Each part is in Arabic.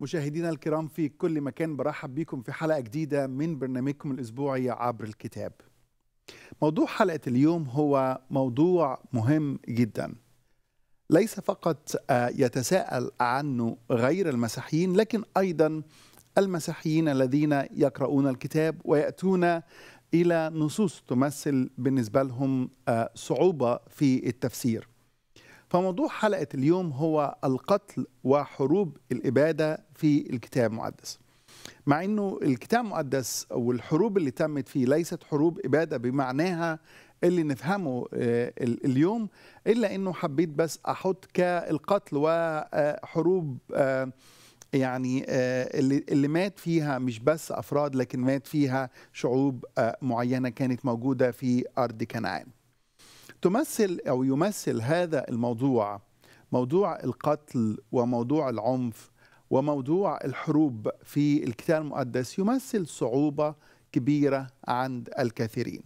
مشاهدينا الكرام في كل مكان برحب بكم في حلقة جديدة من برنامجكم الأسبوعي عبر الكتاب موضوع حلقة اليوم هو موضوع مهم جدا ليس فقط آه، يتساءل عنه غير المسيحيين لكن أيضا المسيحيين الذين يقرؤون الكتاب ويأتون إلى نصوص تمثل بالنسبة لهم آه، صعوبة في التفسير فموضوع حلقة اليوم هو القتل وحروب الإبادة في الكتاب المقدس مع أنه الكتاب المقدس والحروب اللي تمت فيه ليست حروب إبادة بمعناها اللي نفهمه آه، اليوم إلا أنه حبيت بس أحط كالقتل وحروب آه، آه، يعني اللي, اللي مات فيها مش بس أفراد لكن مات فيها شعوب معينة كانت موجودة في أرض كنعان تمثل أو يمثل هذا الموضوع موضوع القتل وموضوع العنف وموضوع الحروب في الكتاب المقدس يمثل صعوبة كبيرة عند الكثيرين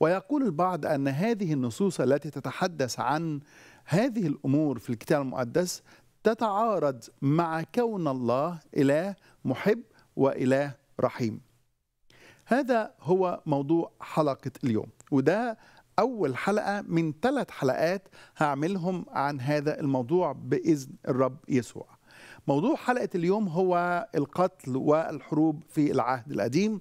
ويقول البعض أن هذه النصوص التي تتحدث عن هذه الأمور في الكتاب المقدس تتعارض مع كون الله إله محب وإله رحيم هذا هو موضوع حلقة اليوم وده أول حلقة من ثلاث حلقات هعملهم عن هذا الموضوع بإذن الرب يسوع موضوع حلقة اليوم هو القتل والحروب في العهد القديم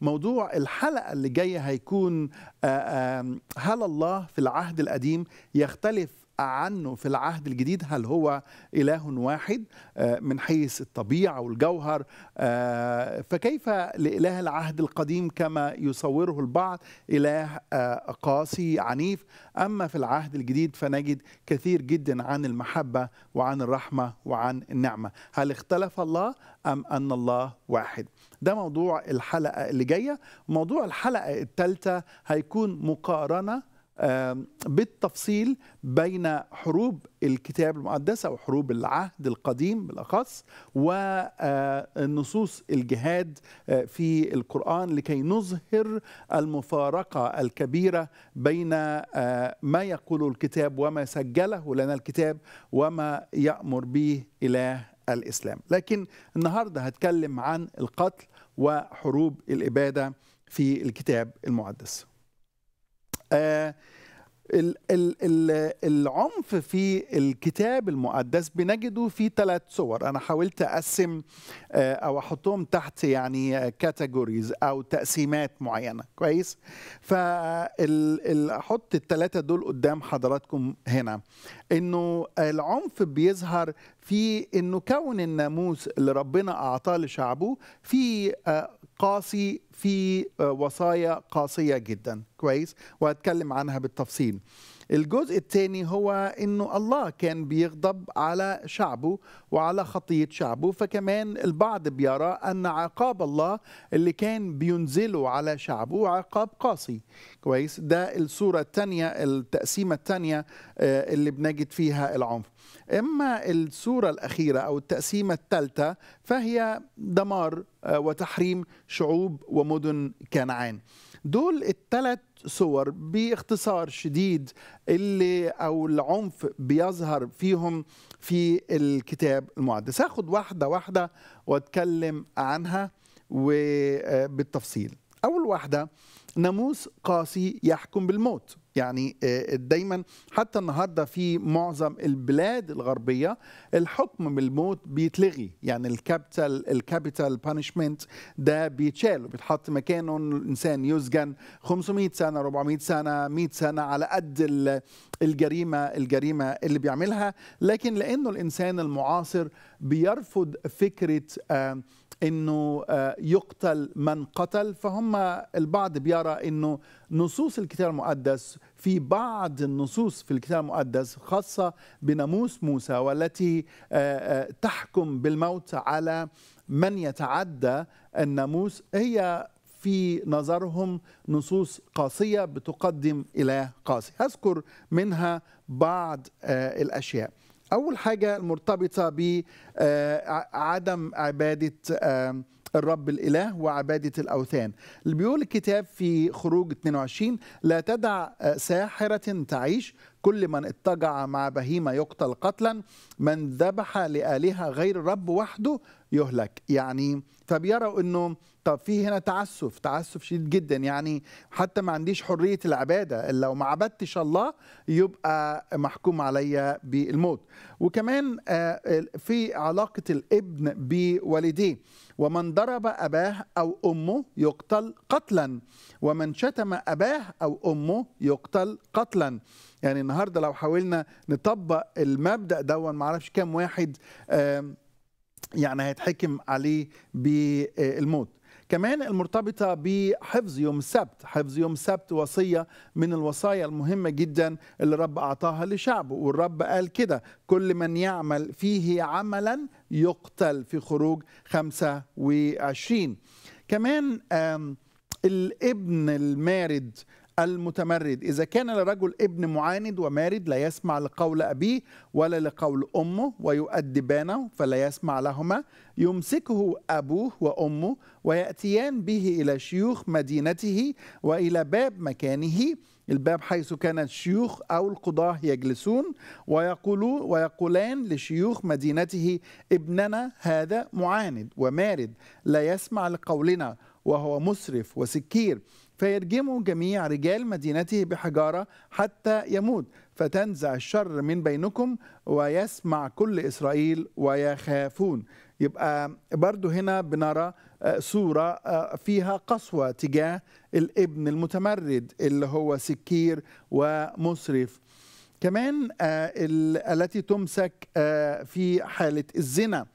موضوع الحلقة اللي جاية هيكون آه، هل الله في العهد القديم يختلف عنه في العهد الجديد هل هو إله واحد آه، من حيث الطبيعة والجوهر آه، فكيف لإله العهد القديم كما يصوره البعض إله آه، قاسي عنيف أما في العهد الجديد فنجد كثير جدا عن المحبة وعن الرحمة وعن النعمة هل اختلف الله أم أن الله واحد ده موضوع الحلقة اللي جاية موضوع الحلقة الثالثة هيكون مقارنة بالتفصيل بين حروب الكتاب المقدسة وحروب العهد القديم بالأخص ونصوص الجهاد آه، في القرآن لكي نظهر المفارقة الكبيرة بين آه، ما يقوله الكتاب وما سجله لنا الكتاب وما يأمر به إله الإسلام لكن النهاردة هتكلم عن القتل وحروب الإبادة في الكتاب المقدس آه، العنف في الكتاب المقدس بنجده في ثلاث صور انا حاولت اقسم آه، او احطهم تحت يعني كاتيجوريز او تقسيمات معينه كويس فاحط الثلاثه دول قدام حضراتكم هنا انه العنف بيظهر في انه كون الناموس اللي ربنا اعطاه لشعبه في آه، قاسي في آه، وصايا قاسيه جدا كويس وهتكلم عنها بالتفصيل الجزء الثاني هو انه الله كان بيغضب على شعبه وعلى خطيه شعبه فكمان البعض بيرى ان عقاب الله اللي كان بينزله على شعبه عقاب قاسي كويس ده الصوره الثانيه التقسيمه الثانيه آه، اللي بنجد فيها العنف اما الصوره الاخيره او التقسيمه الثالثه فهي دمار آه، وتحريم شعوب ومدن كنعان دول الثلاث صور باختصار شديد اللي او العنف بيظهر فيهم في الكتاب المقدس هاخد واحده واحده واتكلم عنها وبالتفصيل آه، اول واحده ناموس قاسي يحكم بالموت يعني آه، دايما حتى النهارده في معظم البلاد الغربيه الحكم بالموت بيتلغي يعني الكابيتال الكابيتال بانشمنت ده بيتشال وبيتحط مكانه الانسان يسجن 500 سنه 400 سنه 100 سنه على قد الجريمه الجريمه اللي بيعملها لكن لانه الانسان المعاصر بيرفض فكره آه انه آه، يقتل من قتل فهم البعض بيرى انه نصوص الكتاب المقدس في بعض النصوص في الكتاب المقدس خاصه بناموس موسى والتي آه، آه، تحكم بالموت على من يتعدى الناموس هي في نظرهم نصوص قاسيه بتقدم اله قاسي اذكر منها بعض الاشياء اول حاجه المرتبطه بعدم آه، عباده آه، الرب الاله وعباده الاوثان اللي بيقول الكتاب في خروج 22 لا تدع آه، ساحره تعيش كل من اتجع مع بهيمه يقتل قتلا من ذبح لالهه غير الرب وحده يهلك يعني فبيروا انه طب في هنا تعسف تعسف شديد جدا يعني حتى ما عنديش حريه العباده لو ما عبدتش الله يبقى محكوم عليا بالموت وكمان آه، في علاقه الابن بوالديه ومن ضرب اباه او امه يقتل قتلا ومن شتم اباه او امه يقتل قتلا يعني النهارده لو حاولنا نطبق المبدا دون اعرفش كام واحد يعني هيتحكم عليه بالموت كمان المرتبطة بحفظ يوم السبت حفظ يوم السبت وصية من الوصايا المهمة جدا اللي الرب أعطاها لشعبه والرب قال كده كل من يعمل فيه عملا يقتل في خروج 25 كمان الابن المارد المتمرد إذا كان لرجل ابن معاند ومارد لا يسمع لقول أبيه ولا لقول أمه ويؤدبانه فلا يسمع لهما يمسكه أبوه وأمه ويأتيان به إلى شيوخ مدينته وإلى باب مكانه الباب حيث كان الشيوخ أو القضاة يجلسون ويقولون ويقولان لشيوخ مدينته ابننا هذا معاند ومارد لا يسمع لقولنا وهو مسرف وسكير فيرجموا جميع رجال مدينته بحجارة حتى يموت فتنزع الشر من بينكم ويسمع كل إسرائيل ويخافون يبقى برضو هنا بنرى آه، صورة آه، فيها قسوة تجاه الابن المتمرد اللي هو سكير ومسرف كمان آه، التي تمسك في حالة الزنا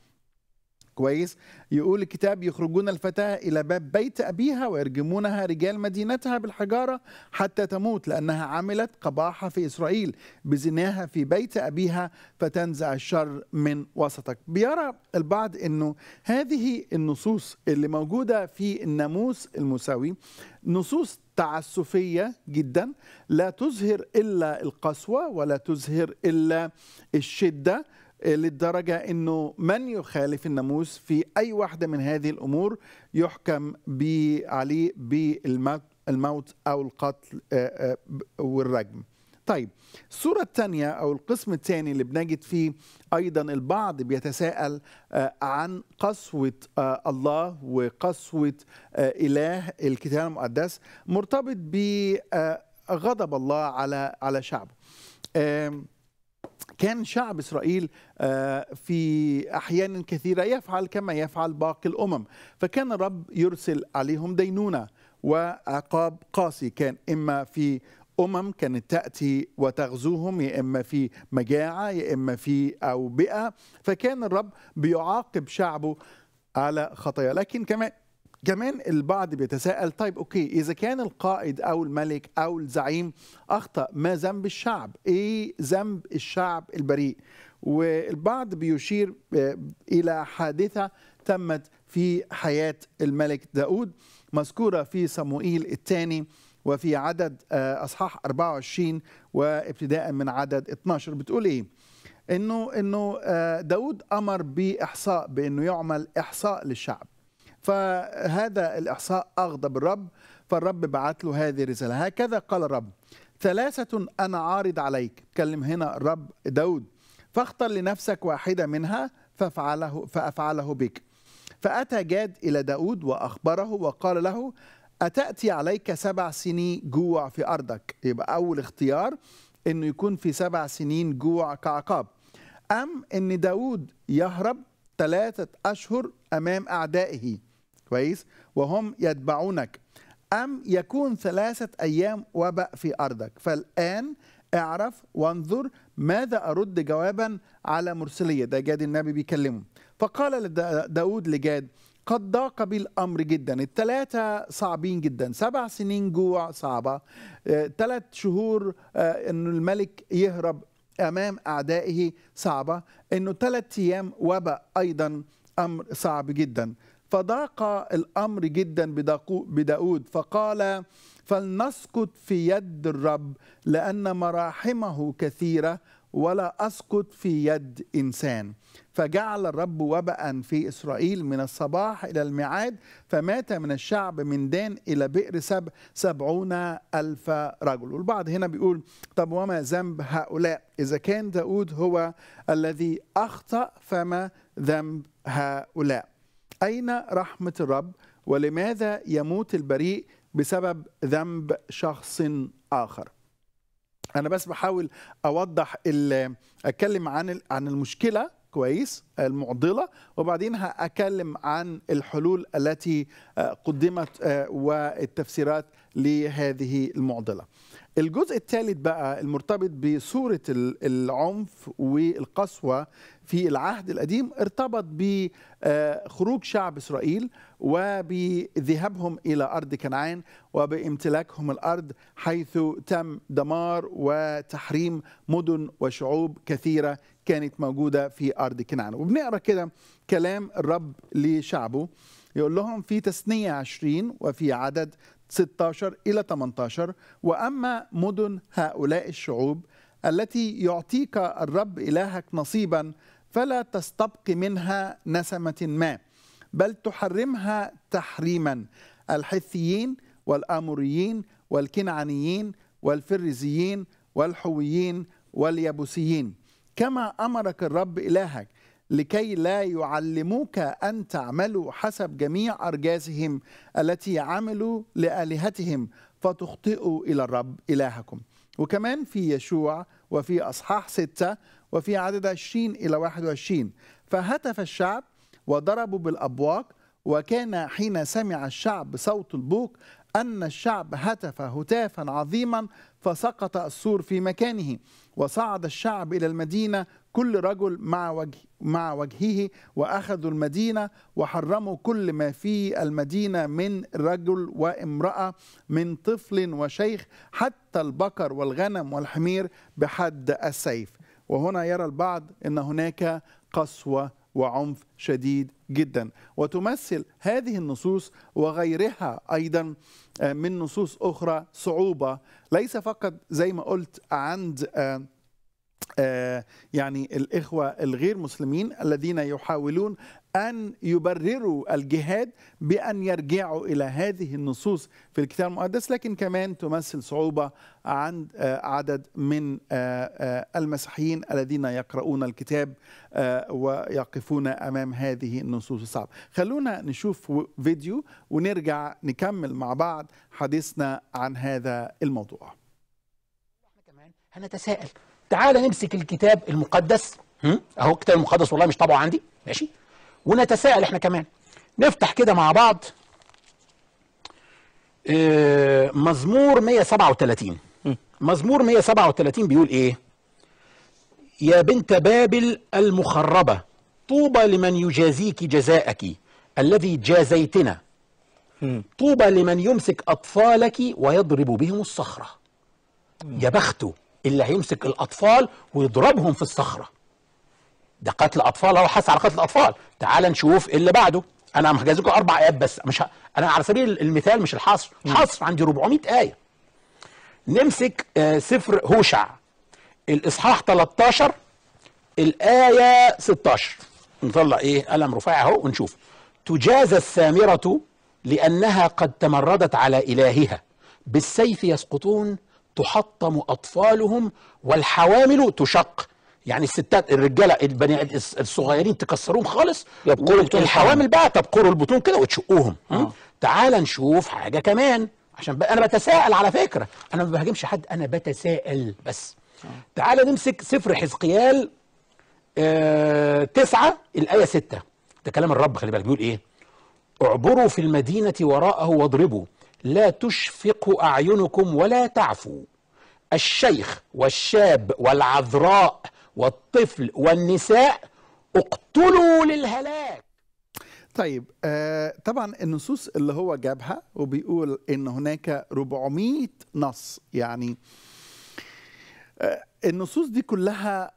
كويس يقول الكتاب يخرجون الفتاة إلى باب بيت أبيها ويرجمونها رجال مدينتها بالحجارة حتى تموت لأنها عملت قباحة في إسرائيل بزناها في بيت أبيها فتنزع الشر من وسطك بيرى البعض أنه هذه النصوص اللي موجودة في الناموس المساوي نصوص تعسفية جدا لا تظهر إلا القسوة ولا تظهر إلا الشدة للدرجة أنه من يخالف الناموس في أي واحدة من هذه الأمور يحكم عليه بالموت أو القتل آه، آه، والرجم طيب الصورة الثانية أو القسم الثاني اللي بنجد فيه أيضا البعض بيتساءل آه، عن قسوة الله وقسوة إله الكتاب المقدس مرتبط بغضب الله على على شعبه. كان شعب اسرائيل آه، في احيان كثيره يفعل كما يفعل باقي الامم فكان الرب يرسل عليهم دينونه وعقاب قاسي كان اما في امم كانت تاتي وتغزوهم يا اما في مجاعه يا اما في اوبئه فكان الرب بيعاقب شعبه على خطايا لكن كمان كمان البعض بيتساءل طيب اوكي اذا كان القائد او الملك او الزعيم اخطا ما ذنب الشعب ايه ذنب الشعب البريء والبعض بيشير آه، الى حادثه تمت في حياه الملك داود مذكوره في صموئيل الثاني وفي عدد آه، اصحاح 24 وابتداء من عدد 12 بتقول ايه انه انه آه، داود امر باحصاء بانه يعمل احصاء للشعب فهذا الإحصاء أغضب الرب فالرب بعت له هذه الرسالة هكذا قال الرب ثلاثة أنا عارض عليك تكلم هنا الرب داود فاختر لنفسك واحدة منها فافعله فأفعله بك فأتى جاد إلى داود وأخبره وقال له أتأتي عليك سبع سنين جوع في أرضك يبقى أول اختيار أنه يكون في سبع سنين جوع كعقاب أم أن داود يهرب ثلاثة أشهر أمام أعدائه كويس وهم يتبعونك أم يكون ثلاثة أيام وبأ في أرضك فالآن اعرف وانظر ماذا أرد جوابا على مرسلية ده جاد النبي بيكلمه فقال داود لجاد قد ضاق بي الأمر جدا الثلاثة صعبين جدا سبع سنين جوع صعبة ثلاث آه، شهور آه، أن الملك يهرب أمام أعدائه صعبة أنه ثلاث أيام وباء أيضا أمر صعب جدا فضاق الأمر جدا بداود فقال فلنسقط في يد الرب لأن مراحمه كثيرة ولا أسقط في يد إنسان فجعل الرب وباء في إسرائيل من الصباح إلى الميعاد فمات من الشعب من دان إلى بئر سبع سبعون ألف رجل والبعض هنا بيقول طب وما ذنب هؤلاء إذا كان داود هو الذي أخطأ فما ذنب هؤلاء أين رحمة الرب ولماذا يموت البريء بسبب ذنب شخص آخر أنا بس بحاول أوضح أتكلم عن المشكلة كويس آه، المعضله وبعدين هأكلم عن الحلول التي آه، قدمت آه، والتفسيرات لهذه المعضله. الجزء الثالث بقى المرتبط بصورة العنف والقسوة في العهد القديم ارتبط بخروج شعب إسرائيل وبذهابهم إلى أرض كنعان وبامتلاكهم الأرض حيث تم دمار وتحريم مدن وشعوب كثيرة كانت موجوده في ارض كنعان وبنقرا كده كلام الرب لشعبه يقول لهم في تثنيه 20 وفي عدد 16 الى 18 واما مدن هؤلاء الشعوب التي يعطيك الرب الهك نصيبا فلا تستبق منها نسمه ما بل تحرمها تحريما الحثيين والاموريين والكنعانيين والفرزيين والحويين واليبوسيين كما امرك الرب الهك لكي لا يعلموك ان تعملوا حسب جميع ارجازهم التي عملوا لالهتهم فتخطئوا الى الرب الهكم. وكمان في يشوع وفي اصحاح سته وفي عدد 20 الى 21 فهتف الشعب وضربوا بالابواق وكان حين سمع الشعب صوت البوق أن الشعب هتف هتافا عظيما فسقط السور في مكانه وصعد الشعب إلى المدينة كل رجل مع, وجه مع وجهه وأخذوا المدينة وحرموا كل ما في المدينة من رجل وامرأة من طفل وشيخ حتى البقر والغنم والحمير بحد السيف وهنا يرى البعض أن هناك قسوة وعنف شديد جدا وتمثل هذه النصوص وغيرها ايضا آه، من نصوص اخرى صعوبه ليس فقط زي ما قلت عند آه، آه، يعني الإخوة الغير مسلمين الذين يحاولون أن يبرروا الجهاد بأن يرجعوا إلى هذه النصوص في الكتاب المقدس لكن كمان تمثل صعوبة عند آه، عدد من آه، آه، المسيحيين الذين يقرؤون الكتاب ويقفون أمام هذه النصوص الصعبة خلونا نشوف فيديو ونرجع نكمل مع بعض حديثنا عن هذا الموضوع كمان هنتساءل تعال نمسك الكتاب المقدس اهو الكتاب المقدس والله مش طبعه عندي ماشي ونتساءل احنا كمان نفتح كده مع بعض آه، مزمور 137 مزمور 137 بيقول ايه يا بنت بابل المخربة طوبى لمن يجازيك جزاءك الذي جازيتنا طوبى لمن يمسك أطفالك ويضرب بهم الصخرة يا بخته اللي هيمسك الأطفال ويضربهم في الصخرة ده قتل اطفال اهو حث على قتل اطفال تعال نشوف اللي بعده انا مجهز لكم اربع ايات بس مش ه... انا على سبيل المثال مش الحصر حصر عندي 400 ايه نمسك آه سفر هوشع الاصحاح 13 الايه 16 نطلع ايه قلم رفيع اهو ونشوف تجازى السامره لانها قد تمردت على الهها بالسيف يسقطون تحطم اطفالهم والحوامل تشق يعني الستات الرجاله البني الصغيرين تكسروهم خالص الحوامل بقى تبقروا البطون كده وتشقوهم آه. تعال نشوف حاجه كمان عشان بقى انا بتساءل على فكره انا ما بهاجمش حد انا بتساءل بس آه. تعال نمسك سفر حزقيال آه تسعة الآية ستة ده كلام الرب خلي بالك بيقول إيه اعبروا في المدينة وراءه واضربوا لا تشفق أعينكم ولا تعفو الشيخ والشاب والعذراء والطفل والنساء اقتلوا للهلاك طيب آه طبعا النصوص اللي هو جابها وبيقول ان هناك 400 نص يعني آه النصوص دي كلها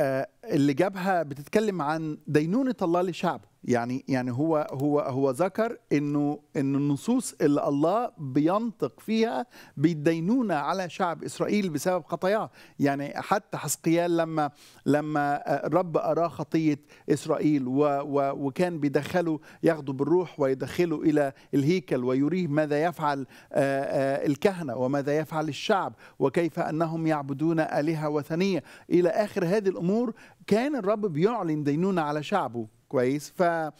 آه اللي جابها بتتكلم عن دينونة الله لشعبه يعني يعني هو هو هو ذكر انه ان النصوص اللي الله بينطق فيها بيدينونا على شعب اسرائيل بسبب خطاياه يعني حتى حسقيال لما لما الرب اراه خطيه اسرائيل و و وكان بيدخله ياخده بالروح ويدخله الى الهيكل ويريه ماذا يفعل آه، آه، الكهنه وماذا يفعل الشعب وكيف انهم يعبدون الهه وثنيه الى اخر هذه الامور كان الرب بيعلن دينونه على شعبه كويس ف آه،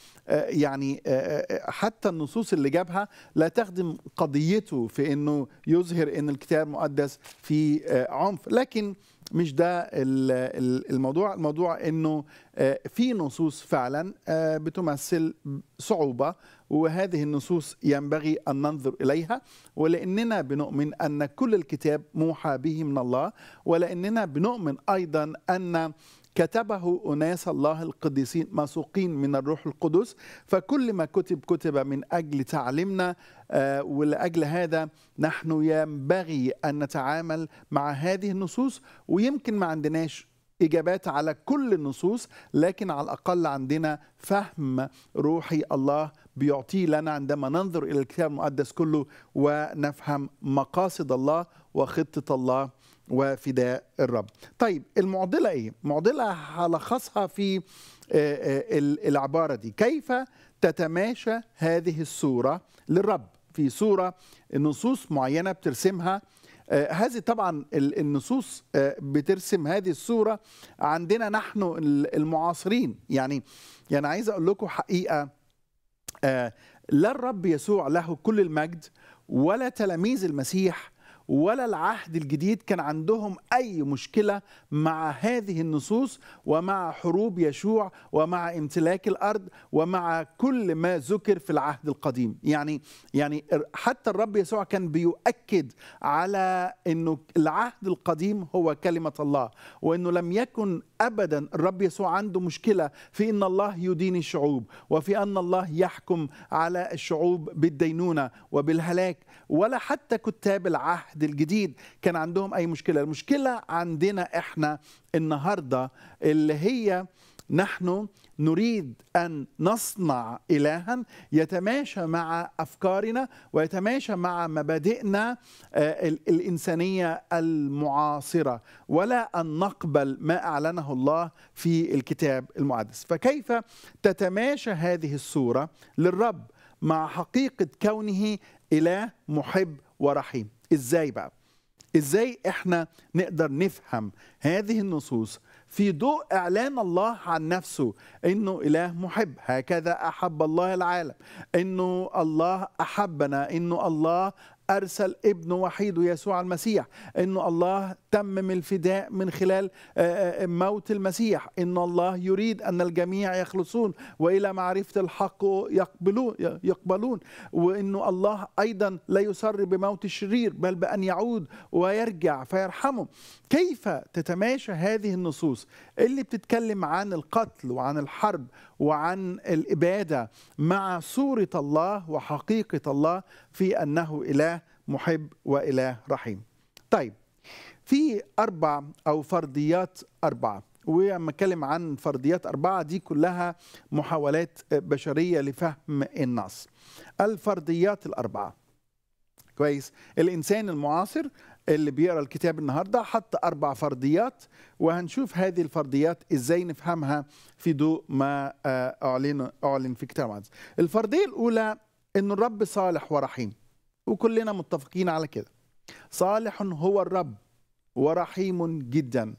يعني آه، آه، حتى النصوص اللي جابها لا تخدم قضيته في انه يظهر ان الكتاب مقدس في عنف لكن مش ده الموضوع الموضوع انه في نصوص فعلا بتمثل صعوبة وهذه النصوص ينبغي أن ننظر إليها ولأننا بنؤمن أن كل الكتاب موحى به من الله ولأننا بنؤمن أيضا أن كتبه أناس الله القديسين مسوقين من الروح القدس فكل ما كتب كتب من أجل تعليمنا آه، ولأجل هذا نحن ينبغي أن نتعامل مع هذه النصوص ويمكن ما عندناش إجابات على كل النصوص لكن على الأقل عندنا فهم روحي الله بيعطيه لنا عندما ننظر إلى الكتاب المقدس كله ونفهم مقاصد الله وخطة الله وفداء الرب طيب المعضلة إيه؟ معضلة هلخصها في آه، آه، العبارة دي كيف تتماشى هذه الصورة للرب في صورة نصوص معينة بترسمها آه، هذه طبعا النصوص آه، بترسم هذه الصورة عندنا نحن المعاصرين يعني يعني عايز أقول لكم حقيقة آه، لا الرب يسوع له كل المجد ولا تلاميذ المسيح ولا العهد الجديد كان عندهم أي مشكلة مع هذه النصوص ومع حروب يشوع ومع امتلاك الأرض ومع كل ما ذكر في العهد القديم يعني يعني حتى الرب يسوع كان بيؤكد على أنه العهد القديم هو كلمة الله وأنه لم يكن ابدا الرب يسوع عنده مشكله في ان الله يدين الشعوب وفي ان الله يحكم على الشعوب بالدينونه وبالهلاك ولا حتى كتاب العهد الجديد كان عندهم اي مشكله المشكله عندنا احنا النهارده اللي هي نحن نريد ان نصنع الها يتماشى مع افكارنا ويتماشى مع مبادئنا آه، الانسانيه المعاصره ولا ان نقبل ما اعلنه الله في الكتاب المقدس فكيف تتماشى هذه الصوره للرب مع حقيقه كونه اله محب ورحيم ازاي بقى ازاي احنا نقدر نفهم هذه النصوص في ضوء إعلان الله عن نفسه إنه إله محب هكذا أحب الله العالم إنه الله أحبنا إنه الله أرسل ابنه وحيده يسوع المسيح أن الله تمم الفداء من خلال آه، آه، موت المسيح أن الله يريد أن الجميع يخلصون وإلى معرفة الحق يقبلون, يقبلون وأن الله أيضا لا يسر بموت الشرير بل بأن يعود ويرجع فيرحمه كيف تتماشى هذه النصوص اللي بتتكلم عن القتل وعن الحرب وعن الإبادة مع صورة الله وحقيقة الله في أنه إله محب وإله رحيم طيب في أربع أو فرضيات أربعة ولما اتكلم عن فرضيات أربعة دي كلها محاولات بشرية لفهم النص الفرضيات الأربعة كويس الإنسان المعاصر اللي بيقرا الكتاب النهارده حط اربع فرضيات وهنشوف هذه الفرضيات ازاي نفهمها في ضوء ما آه، اعلن اعلن في كتاب المقدس. الفرضيه الاولى ان الرب صالح ورحيم وكلنا متفقين على كده. صالح هو الرب ورحيم جدا.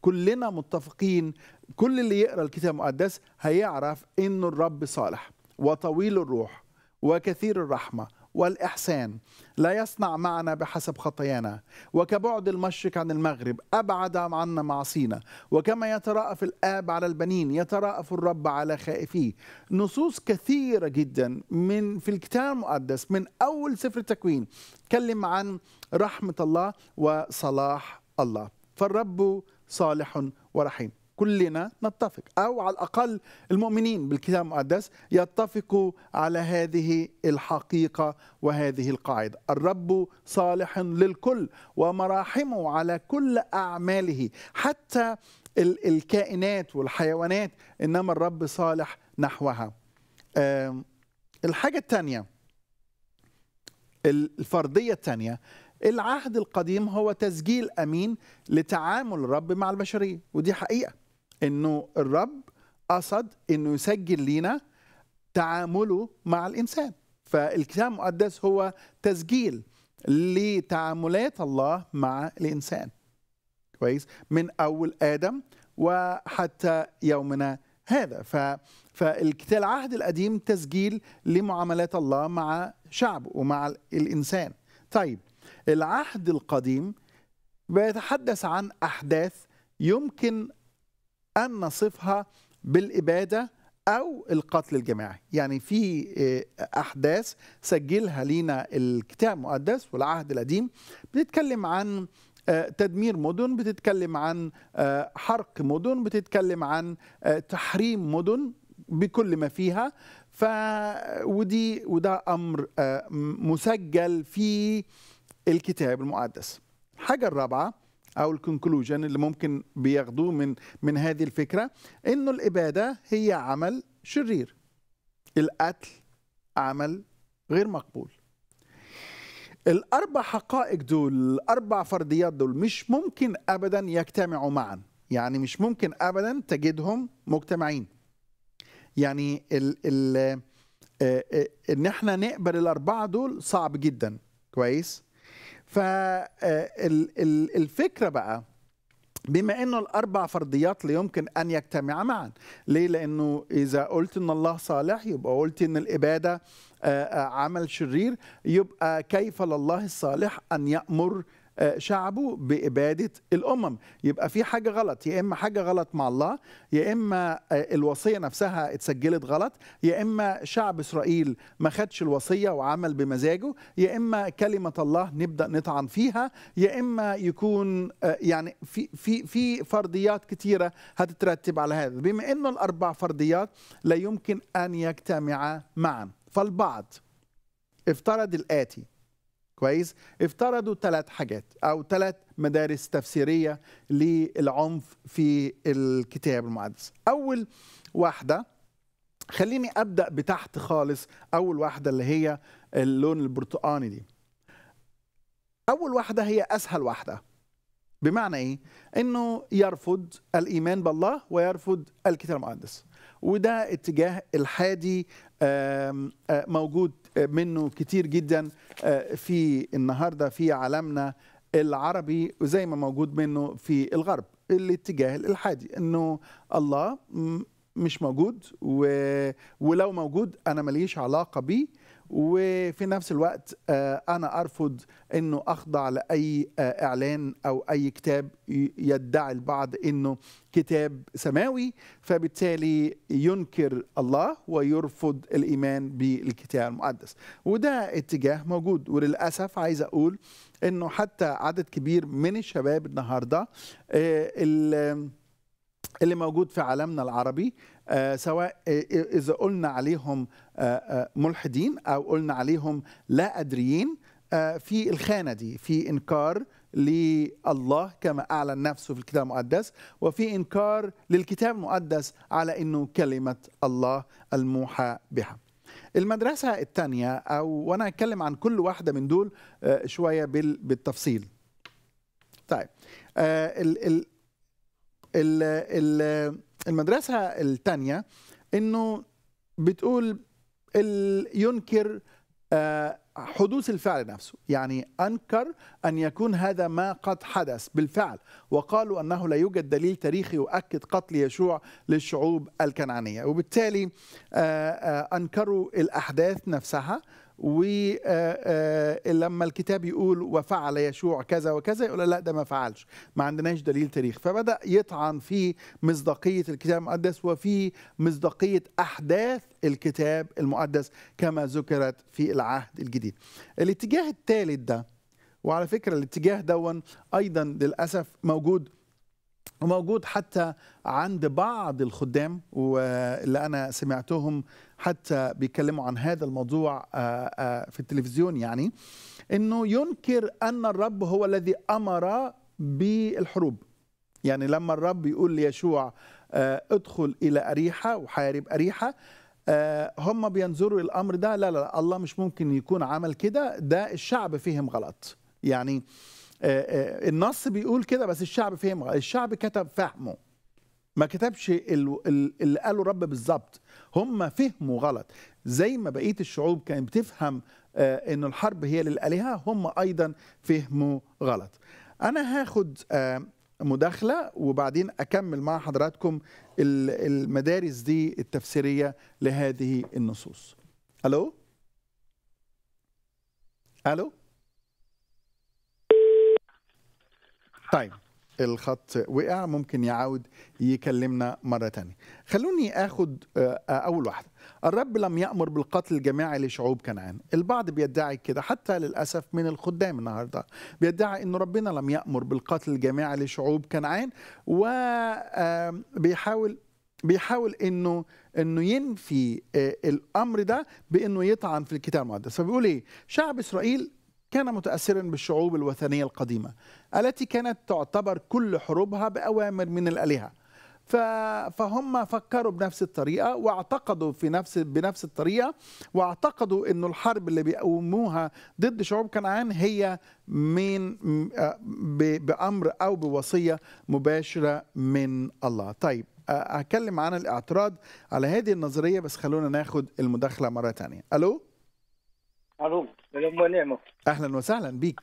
كلنا متفقين كل اللي يقرا الكتاب المقدس هيعرف ان الرب صالح وطويل الروح وكثير الرحمه والإحسان لا يصنع معنا بحسب خطايانا وكبعد المشرق عن المغرب أبعد عنا معصينا وكما يتراءف الآب على البنين يتراءف الرب على خائفيه نصوص كثيرة جدا من في الكتاب المقدس من أول سفر التكوين تكلم عن رحمة الله وصلاح الله فالرب صالح ورحيم كلنا نتفق أو على الأقل المؤمنين بالكتاب المقدس يتفقوا على هذه الحقيقة وهذه القاعدة الرب صالح للكل ومراحمه على كل أعماله حتى الكائنات والحيوانات إنما الرب صالح نحوها الحاجة الثانية الفرضيه الثانية العهد القديم هو تسجيل امين لتعامل الرب مع البشريه ودي حقيقه انه الرب قصد انه يسجل لينا تعامله مع الانسان فالكتاب المقدس هو تسجيل لتعاملات الله مع الانسان كويس من اول ادم وحتى يومنا هذا ف فالكتاب العهد القديم تسجيل لمعاملات الله مع شعبه ومع الانسان طيب العهد القديم بيتحدث عن احداث يمكن أن نصفها بالإبادة أو القتل الجماعي يعني في آه، أحداث سجلها لنا الكتاب المقدس والعهد القديم بتتكلم عن آه، تدمير مدن بتتكلم عن آه، حرق مدن بتتكلم عن تحريم مدن بكل ما فيها ف ودي وده امر مسجل في الكتاب المقدس الحاجه الرابعه او الكونكلوجن اللي ممكن بياخدوه من من هذه الفكره انه الاباده هي عمل شرير القتل عمل غير مقبول الاربع حقائق دول الاربع فرضيات دول مش ممكن ابدا يجتمعوا معا يعني مش ممكن ابدا تجدهم مجتمعين يعني ال ال آه، آه، ان احنا نقبل الاربعه دول صعب جدا كويس فالفكره آه، بقى بما انه الاربع فرضيات لا يمكن ان يجتمعا معا ليه لانه اذا قلت ان الله صالح يبقى قلت ان الاباده آه، آه، عمل شرير يبقى كيف لله الصالح ان يامر آه، شعبه بإبادة الأمم يبقى في حاجة غلط يا إما حاجة غلط مع الله يا إما آه، الوصية نفسها اتسجلت غلط يا إما شعب إسرائيل ما خدش الوصية وعمل بمزاجه يا إما كلمة الله نبدأ نطعن فيها يا إما يكون آه، يعني في في في فرضيات كتيرة هتترتب على هذا بما إنه الأربع فرضيات لا يمكن أن يجتمعا معا فالبعض افترض الآتي كويس افترضوا ثلاث حاجات او ثلاث مدارس تفسيريه للعنف في الكتاب المقدس اول واحده خليني ابدا بتحت خالص اول واحده اللي هي اللون البرتقاني دي اول واحده هي اسهل واحده بمعنى ايه انه يرفض الايمان بالله ويرفض الكتاب المقدس وده اتجاه الحادي آه، موجود منه كتير جدا آه، في النهارده في عالمنا العربي وزي ما موجود منه في الغرب الاتجاه الالحادي انه الله مش موجود و... ولو موجود انا ماليش علاقه بيه وفي نفس الوقت آه، انا ارفض انه اخضع لاي آه، اعلان او اي كتاب يدعي البعض انه كتاب سماوي فبالتالي ينكر الله ويرفض الايمان بالكتاب المقدس وده اتجاه موجود وللاسف عايز اقول انه حتى عدد كبير من الشباب النهارده آه، اللي موجود في عالمنا العربي آه، سواء اذا قلنا عليهم آه، آه، ملحدين او قلنا عليهم لا ادريين في الخانه دي في انكار لله كما اعلن نفسه في الكتاب المقدس وفي انكار للكتاب المقدس على انه كلمه الله الموحى بها. المدرسه الثانيه او وانا هتكلم عن كل واحده من دول شويه بالتفصيل. طيب ال ال ال ال المدرسه الثانيه انه بتقول ينكر آه، حدوث الفعل نفسه يعني أنكر أن يكون هذا ما قد حدث بالفعل وقالوا أنه لا يوجد دليل تاريخي يؤكد قتل يشوع للشعوب الكنعانية وبالتالي آه، آه، أنكروا الأحداث نفسها ولما آه، آه، الكتاب يقول وفعل يشوع كذا وكذا يقول لا ده ما فعلش ما عندناش دليل تاريخ فبدا يطعن في مصداقيه الكتاب المقدس وفي مصداقيه احداث الكتاب المقدس كما ذكرت في العهد الجديد الاتجاه الثالث ده وعلى فكره الاتجاه دون ايضا للاسف موجود وموجود حتى عند بعض الخدام واللي انا سمعتهم حتى بيتكلموا عن هذا الموضوع آه، آه، في التلفزيون يعني انه ينكر ان الرب هو الذي امر بالحروب يعني لما الرب يقول ليشوع آه، ادخل الى اريحه وحارب اريحه هم بينظروا الامر ده لا لا الله مش ممكن يكون عمل كده ده الشعب فيهم غلط يعني آه، آه، النص بيقول كده بس الشعب فهم الشعب كتب فهمه ما كتبش اللي قاله رب بالظبط هم فهموا غلط زي ما بقيه الشعوب كانت بتفهم آه، ان الحرب هي للالهه هم ايضا فهموا غلط انا هاخد مداخله وبعدين اكمل مع حضراتكم المدارس دي التفسيريه لهذه النصوص الو الو طيب الخط وقع ممكن يعود يكلمنا مرة تانية خلوني أخد آه، أول واحدة الرب لم يأمر بالقتل الجماعي لشعوب كنعان البعض بيدعي كده حتى للأسف من الخدام النهاردة بيدعي أن ربنا لم يأمر بالقتل الجماعي لشعوب كنعان وبيحاول بيحاول انه انه ينفي آه، الامر ده بانه يطعن في الكتاب المقدس فبيقول ايه شعب اسرائيل كان متأثرا بالشعوب الوثنية القديمة التي كانت تعتبر كل حروبها بأوامر من الآلهة فهم فكروا بنفس الطريقة واعتقدوا في نفس بنفس الطريقة واعتقدوا أن الحرب اللي بيقوموها ضد شعوب كنعان هي من بأمر أو بوصية مباشرة من الله طيب هتكلم عن الاعتراض على هذه النظرية بس خلونا ناخد المداخلة مرة تانية ألو ألو السلام ونعمة أهلا وسهلا بيك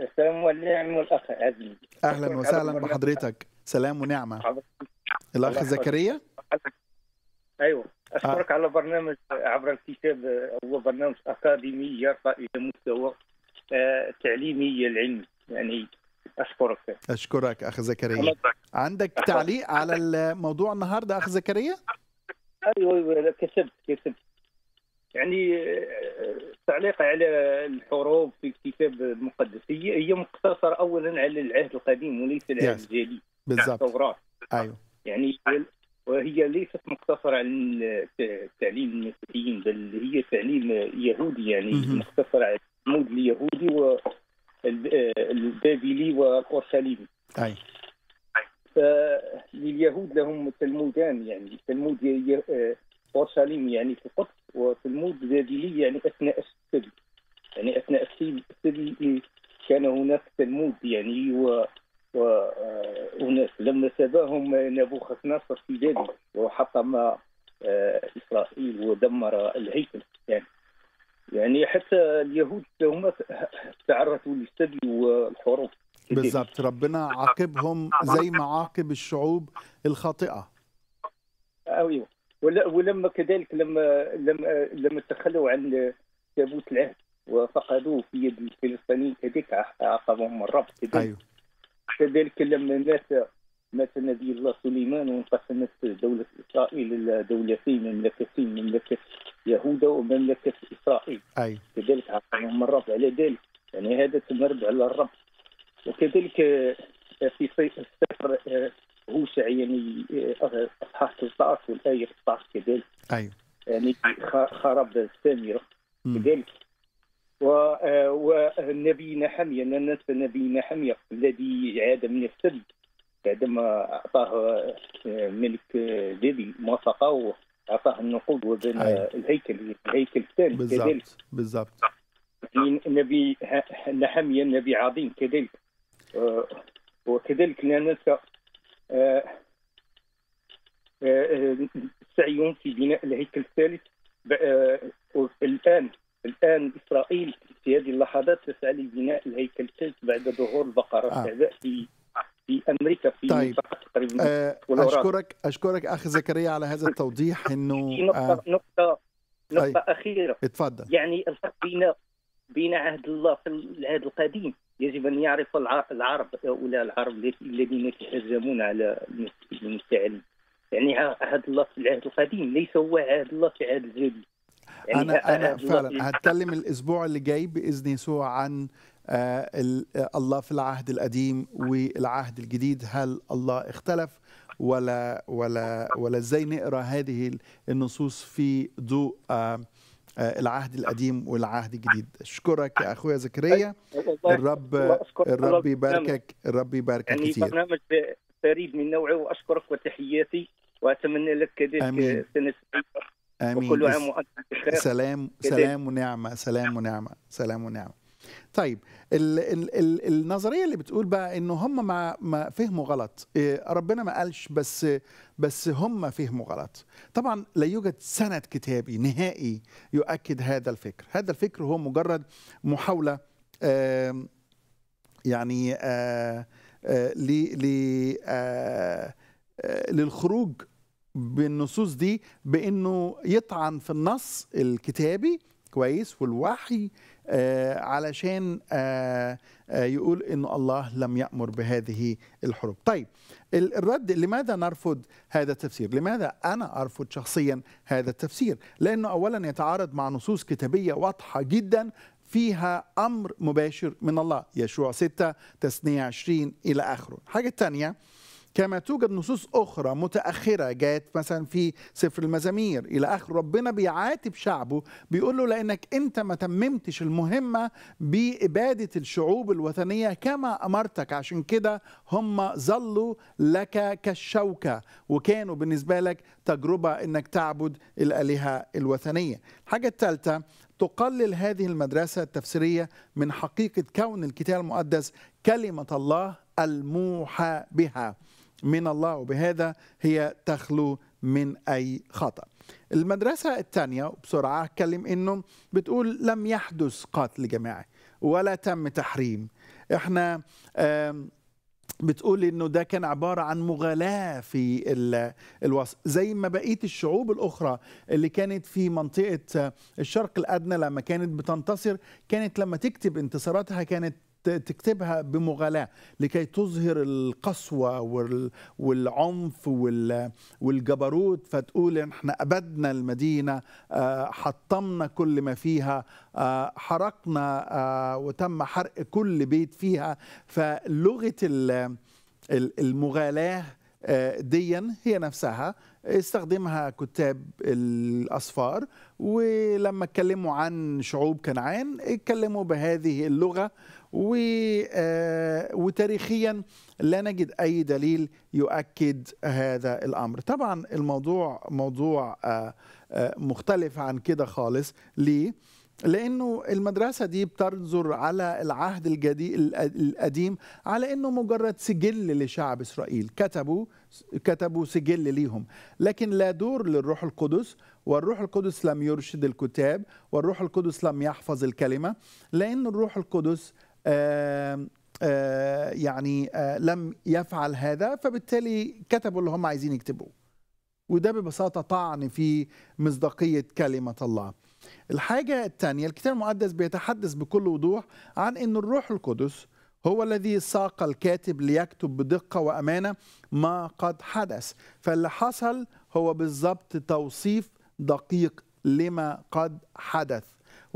السلام والنعم والأخ عزمي أهلا وسهلا بحضرتك سلام ونعمة الأخ زكريا أيوة أشكرك آه. على برنامج عبر الكتاب هو برنامج أكاديمي يرقى إلى مستوى آه، تعليمي العلمي يعني أشكرك أشكرك أخ زكريا عندك تعليق على الموضوع النهاردة أخ زكريا؟ أيوة, أيوه، كسبت كسبت يعني التعليق على الحروب في الكتاب المقدس هي هي مقتصره اولا على العهد القديم وليس العهد yes. الجديد بالضبط يعني التوراه ايوه يعني وهي ليست مقتصرة على تعليم المسيحيين بل هي تعليم يهودي يعني مقتصرة على العمود اليهودي والبابلي والأورشليمي أي أيوه. فاليهود لهم تلمودان يعني تلمود اورشليم يعني في القدس وفي المود داخلي يعني اثناء السبي يعني اثناء السبي كان هناك تلمود يعني و و وناس آه، لما سباهم نبوخذ ناصر في ذلك وحطم آه، اسرائيل ودمر الهيكل يعني يعني حتى اليهود هم تعرضوا للسبي والحروب بالضبط ربنا عاقبهم زي ما عاقب الشعوب الخاطئه ايوه ولما كذلك لما لما لما تخلوا عن تابوت العهد وفقدوه في يد الفلسطينيين كذلك عاقبهم الرب كذلك أيوه. كذلك لما مات مات نبي الله سليمان وانقسمت دولة إسرائيل إلى دولتين مملكتين مملكة يهودا ومملكة إسرائيل أي. أيوه. كذلك عقبهم الرب على ذلك يعني هذا تمرد على الرب وكذلك في سفر سعي يعني اصحاح 13 والايه 16 كذلك ايوه يعني خراب سامره كذلك والنبي نحمية يعني الناس النبي نحمية الذي عاد من السد بعدما أعطاه آه، ملك آه، ديبي موافقة وأعطاه النقود وبنى أيوة. الهيكل الهيكل الثاني كذلك بالضبط يعني النبي نحمية يعني نبي عظيم كذلك وكذلك لا ننسى السعي في بناء الهيكل الثالث آه، الان الان اسرائيل في هذه اللحظات تسعى لبناء الهيكل الثالث بعد ظهور البقره آه. في في امريكا في طيب. تقريبا آه اشكرك اشكرك اخ زكريا على هذا التوضيح انه نقطه آه. نقطه نقطه طيب. اخيره اتفضل يعني الفرق بين بين عهد الله في العهد القديم يجب ان يعرف العرب هؤلاء العرب الذين يتهزمون على المستعلم يعني عهد الله في العهد القديم ليس هو عهد الله في عهد الجديد يعني انا انا فعلا هتكلم الاسبوع اللي جاي باذن يسوع عن آه،, آه الله في العهد القديم والعهد الجديد هل الله اختلف ولا ولا ولا ازاي نقرا هذه النصوص في ضوء آه آه، العهد القديم والعهد الجديد اشكرك يا اخويا زكريا الرب الرب يباركك الرب يباركك يعني كثير برنامج فريد من نوعه واشكرك وتحياتي واتمنى لك كذلك سنه امين وكل عام وانت بخير سلام سلام ونعمه سلام ونعمه سلام ونعمه طيب ال ال ال النظريه اللي بتقول بقى ان هم ما, ما فهموا غلط آه، ربنا ما قالش بس بس هم فهموا غلط طبعا لا يوجد سند كتابي نهائي يؤكد هذا الفكر هذا الفكر هو مجرد محاوله آه يعني آه آه ل آه،, آه للخروج بالنصوص دي بانه يطعن في النص الكتابي كويس والوحي آه، علشان آه، آه، يقول ان الله لم يأمر بهذه الحروب طيب الرد لماذا نرفض هذا التفسير لماذا أنا أرفض شخصيا هذا التفسير لأنه أولا يتعارض مع نصوص كتابية واضحة جدا فيها أمر مباشر من الله يشوع 6 تسنية 20 إلى آخره الحاجة الثانية كما توجد نصوص أخرى متأخرة جاءت مثلا في سفر المزامير إلى آخر ربنا بيعاتب شعبه بيقول له لأنك أنت ما تممتش المهمة بإبادة الشعوب الوثنية كما أمرتك عشان كده هم ظلوا لك كالشوكة وكانوا بالنسبة لك تجربة أنك تعبد الآلهة الوثنية الحاجة الثالثة تقلل هذه المدرسة التفسيرية من حقيقة كون الكتاب المقدس كلمة الله الموحى بها من الله وبهذا هي تخلو من أي خطأ المدرسة الثانية بسرعة أتكلم إنه بتقول لم يحدث قتل جماعي ولا تم تحريم إحنا بتقول انه ده كان عباره عن مغالاه في الوصف زي ما بقيه الشعوب الاخرى اللي كانت في منطقه آه، الشرق الادنى لما كانت بتنتصر كانت لما تكتب انتصاراتها كانت تكتبها بمغالاة لكي تظهر القسوة والعنف والجبروت فتقول احنا أبدنا المدينة آه، حطمنا كل ما فيها آه، حرقنا آه، وتم حرق كل بيت فيها فلغة المغالاة ديا هي نفسها استخدمها كتاب الأصفار ولما اتكلموا عن شعوب كنعان اتكلموا بهذه اللغة آه، وتاريخيا لا نجد أي دليل يؤكد هذا الأمر طبعا الموضوع موضوع آه، آه، مختلف عن كده خالص ليه؟ لانه المدرسه دي بتنظر على العهد الجديد القديم على انه مجرد سجل لشعب اسرائيل كتبوا كتبوا سجل ليهم لكن لا دور للروح القدس والروح القدس لم يرشد الكتاب والروح القدس لم يحفظ الكلمه لان الروح القدس يعني لم يفعل هذا فبالتالي كتبوا اللي هم عايزين يكتبوه وده ببساطة طعن في مصداقية كلمة الله الحاجة الثانية الكتاب المقدس بيتحدث بكل وضوح عن أن الروح القدس هو الذي ساق الكاتب ليكتب بدقة وأمانة ما قد حدث فاللي حصل هو بالضبط توصيف دقيق لما قد حدث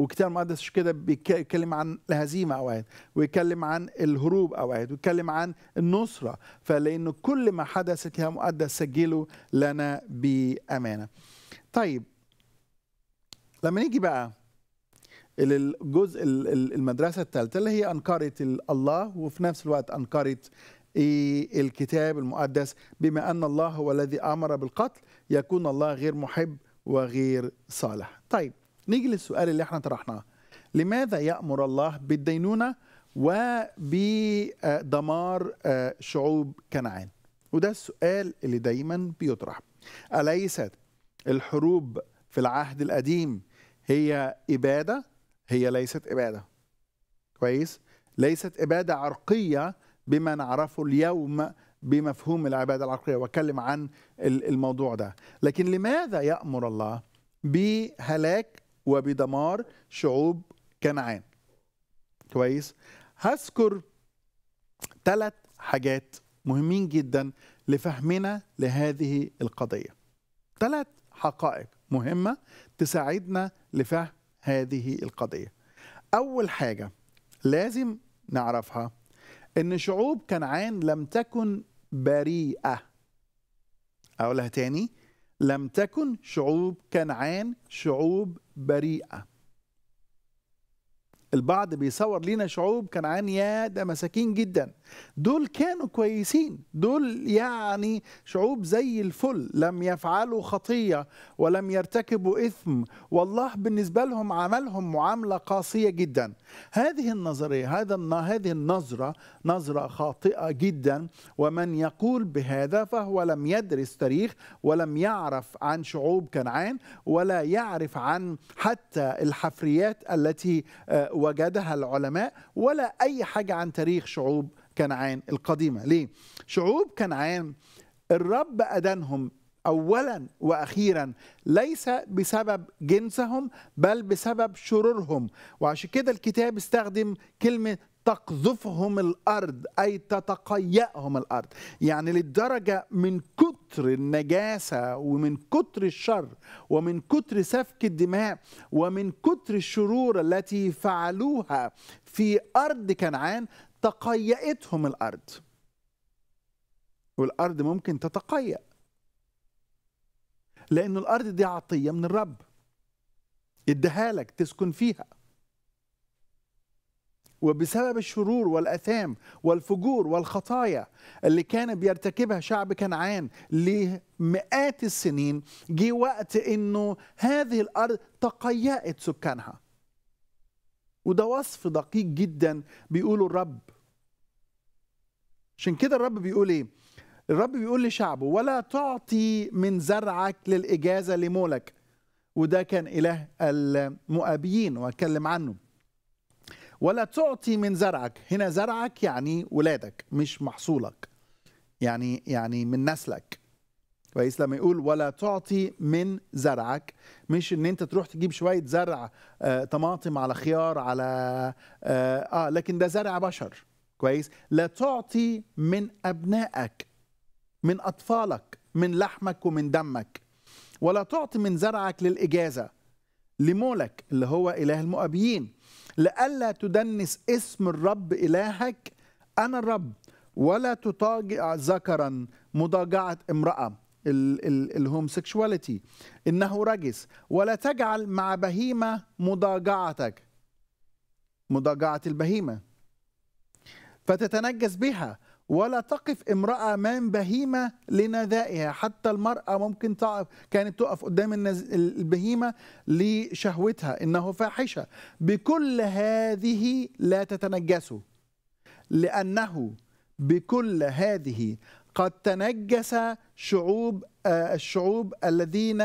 وكتاب المقدس كده بيتكلم عن الهزيمه اوقات ويتكلم عن الهروب اوقات ويتكلم عن النصره فلان كل ما حدث الكتاب المقدس سجله لنا بامانه طيب لما نيجي بقى للجزء المدرسة الثالثة اللي هي أنكرت الله وفي نفس الوقت أنكرت إيه الكتاب المقدس بما أن الله هو الذي أمر بالقتل يكون الله غير محب وغير صالح طيب نيجي للسؤال اللي احنا طرحناه لماذا يأمر الله بالدينونة وبدمار آه، شعوب كنعان وده السؤال اللي دايما بيطرح أليست الحروب في العهد القديم هي إبادة هي ليست إبادة كويس ليست إبادة عرقية بما نعرفه اليوم بمفهوم العبادة العرقية وأتكلم عن الموضوع ده لكن لماذا يأمر الله بهلاك وبدمار شعوب كنعان كويس هذكر ثلاث حاجات مهمين جدا لفهمنا لهذه القضية ثلاث حقائق مهمة تساعدنا لفهم هذه القضية أول حاجة لازم نعرفها إن شعوب كنعان لم تكن بريئة أقولها تاني لم تكن شعوب كنعان شعوب بريئه البعض بيصور لينا شعوب كنعان يا ده مساكين جدا دول كانوا كويسين دول يعني شعوب زي الفل لم يفعلوا خطية ولم يرتكبوا إثم والله بالنسبة لهم عملهم معاملة قاسية جدا هذه النظرية هذا هذه النظرة نظرة خاطئة جدا ومن يقول بهذا فهو لم يدرس تاريخ ولم يعرف عن شعوب كنعان ولا يعرف عن حتى الحفريات التي آه، وجدها العلماء ولا أي حاجة عن تاريخ شعوب كنعان القديمة ليه؟ شعوب كنعان الرب أدانهم اولا واخيرا ليس بسبب جنسهم بل بسبب شرورهم وعشان كده الكتاب استخدم كلمه تقذفهم الارض اي تتقيأهم الارض يعني للدرجه من كتر النجاسه ومن كتر الشر ومن كتر سفك الدماء ومن كتر الشرور التي فعلوها في ارض كنعان تقيأتهم الارض والارض ممكن تتقيأ لان الارض دي عطيه من الرب ادهالك لك تسكن فيها وبسبب الشرور والأثام والفجور والخطايا اللي كان بيرتكبها شعب كنعان لمئات السنين جه وقت انه هذه الارض تقيأت سكانها وده وصف دقيق جدا بيقوله الرب عشان كده الرب بيقول ايه الرب بيقول لشعبه ولا تعطي من زرعك للإجازة لمولك وده كان إله المؤابيين وأتكلم عنه ولا تعطي من زرعك هنا زرعك يعني ولادك مش محصولك يعني يعني من نسلك كويس لما يقول ولا تعطي من زرعك مش ان انت تروح تجيب شويه زرع آه طماطم على خيار على آه, اه لكن ده زرع بشر كويس لا تعطي من ابنائك من اطفالك من لحمك ومن دمك ولا تعطي من زرعك للاجازه لمولك اللي هو اله المؤبيين لئلا تدنس اسم الرب إلهك أنا الرب ولا تطاجع ذكرا مضاجعة امرأة الهوم إنه رجس ولا تجعل مع بهيمة مضاجعتك مضاجعة البهيمة فتتنجس بها ولا تقف امرأة أمام بهيمة لندائها حتى المرأة ممكن تعرف كانت تقف قدام البهيمة لشهوتها إنه فاحشة بكل هذه لا تتنجسوا لأنه بكل هذه قد تنجس شعوب آه، الشعوب الذين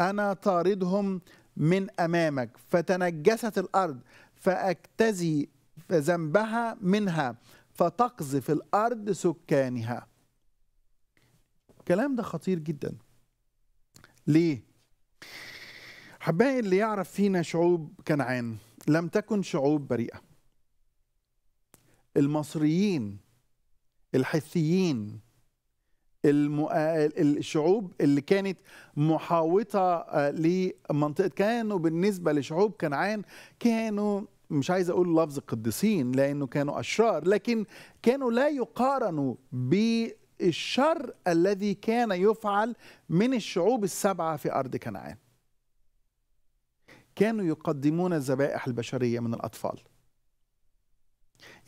أنا طاردهم من أمامك فتنجست الأرض فأكتزي ذنبها منها فتقذف الأرض سكانها الكلام ده خطير جدا ليه؟ حبائي اللي يعرف فينا شعوب كنعان لم تكن شعوب بريئة المصريين الحثيين الشعوب اللي كانت محاوطة آه، لمنطقة كانوا بالنسبة لشعوب كنعان كانوا مش عايز اقول لفظ قديسين لانه كانوا اشرار لكن كانوا لا يقارنوا بالشر الذي كان يفعل من الشعوب السبعه في ارض كنعان كانوا يقدمون الذبائح البشريه من الاطفال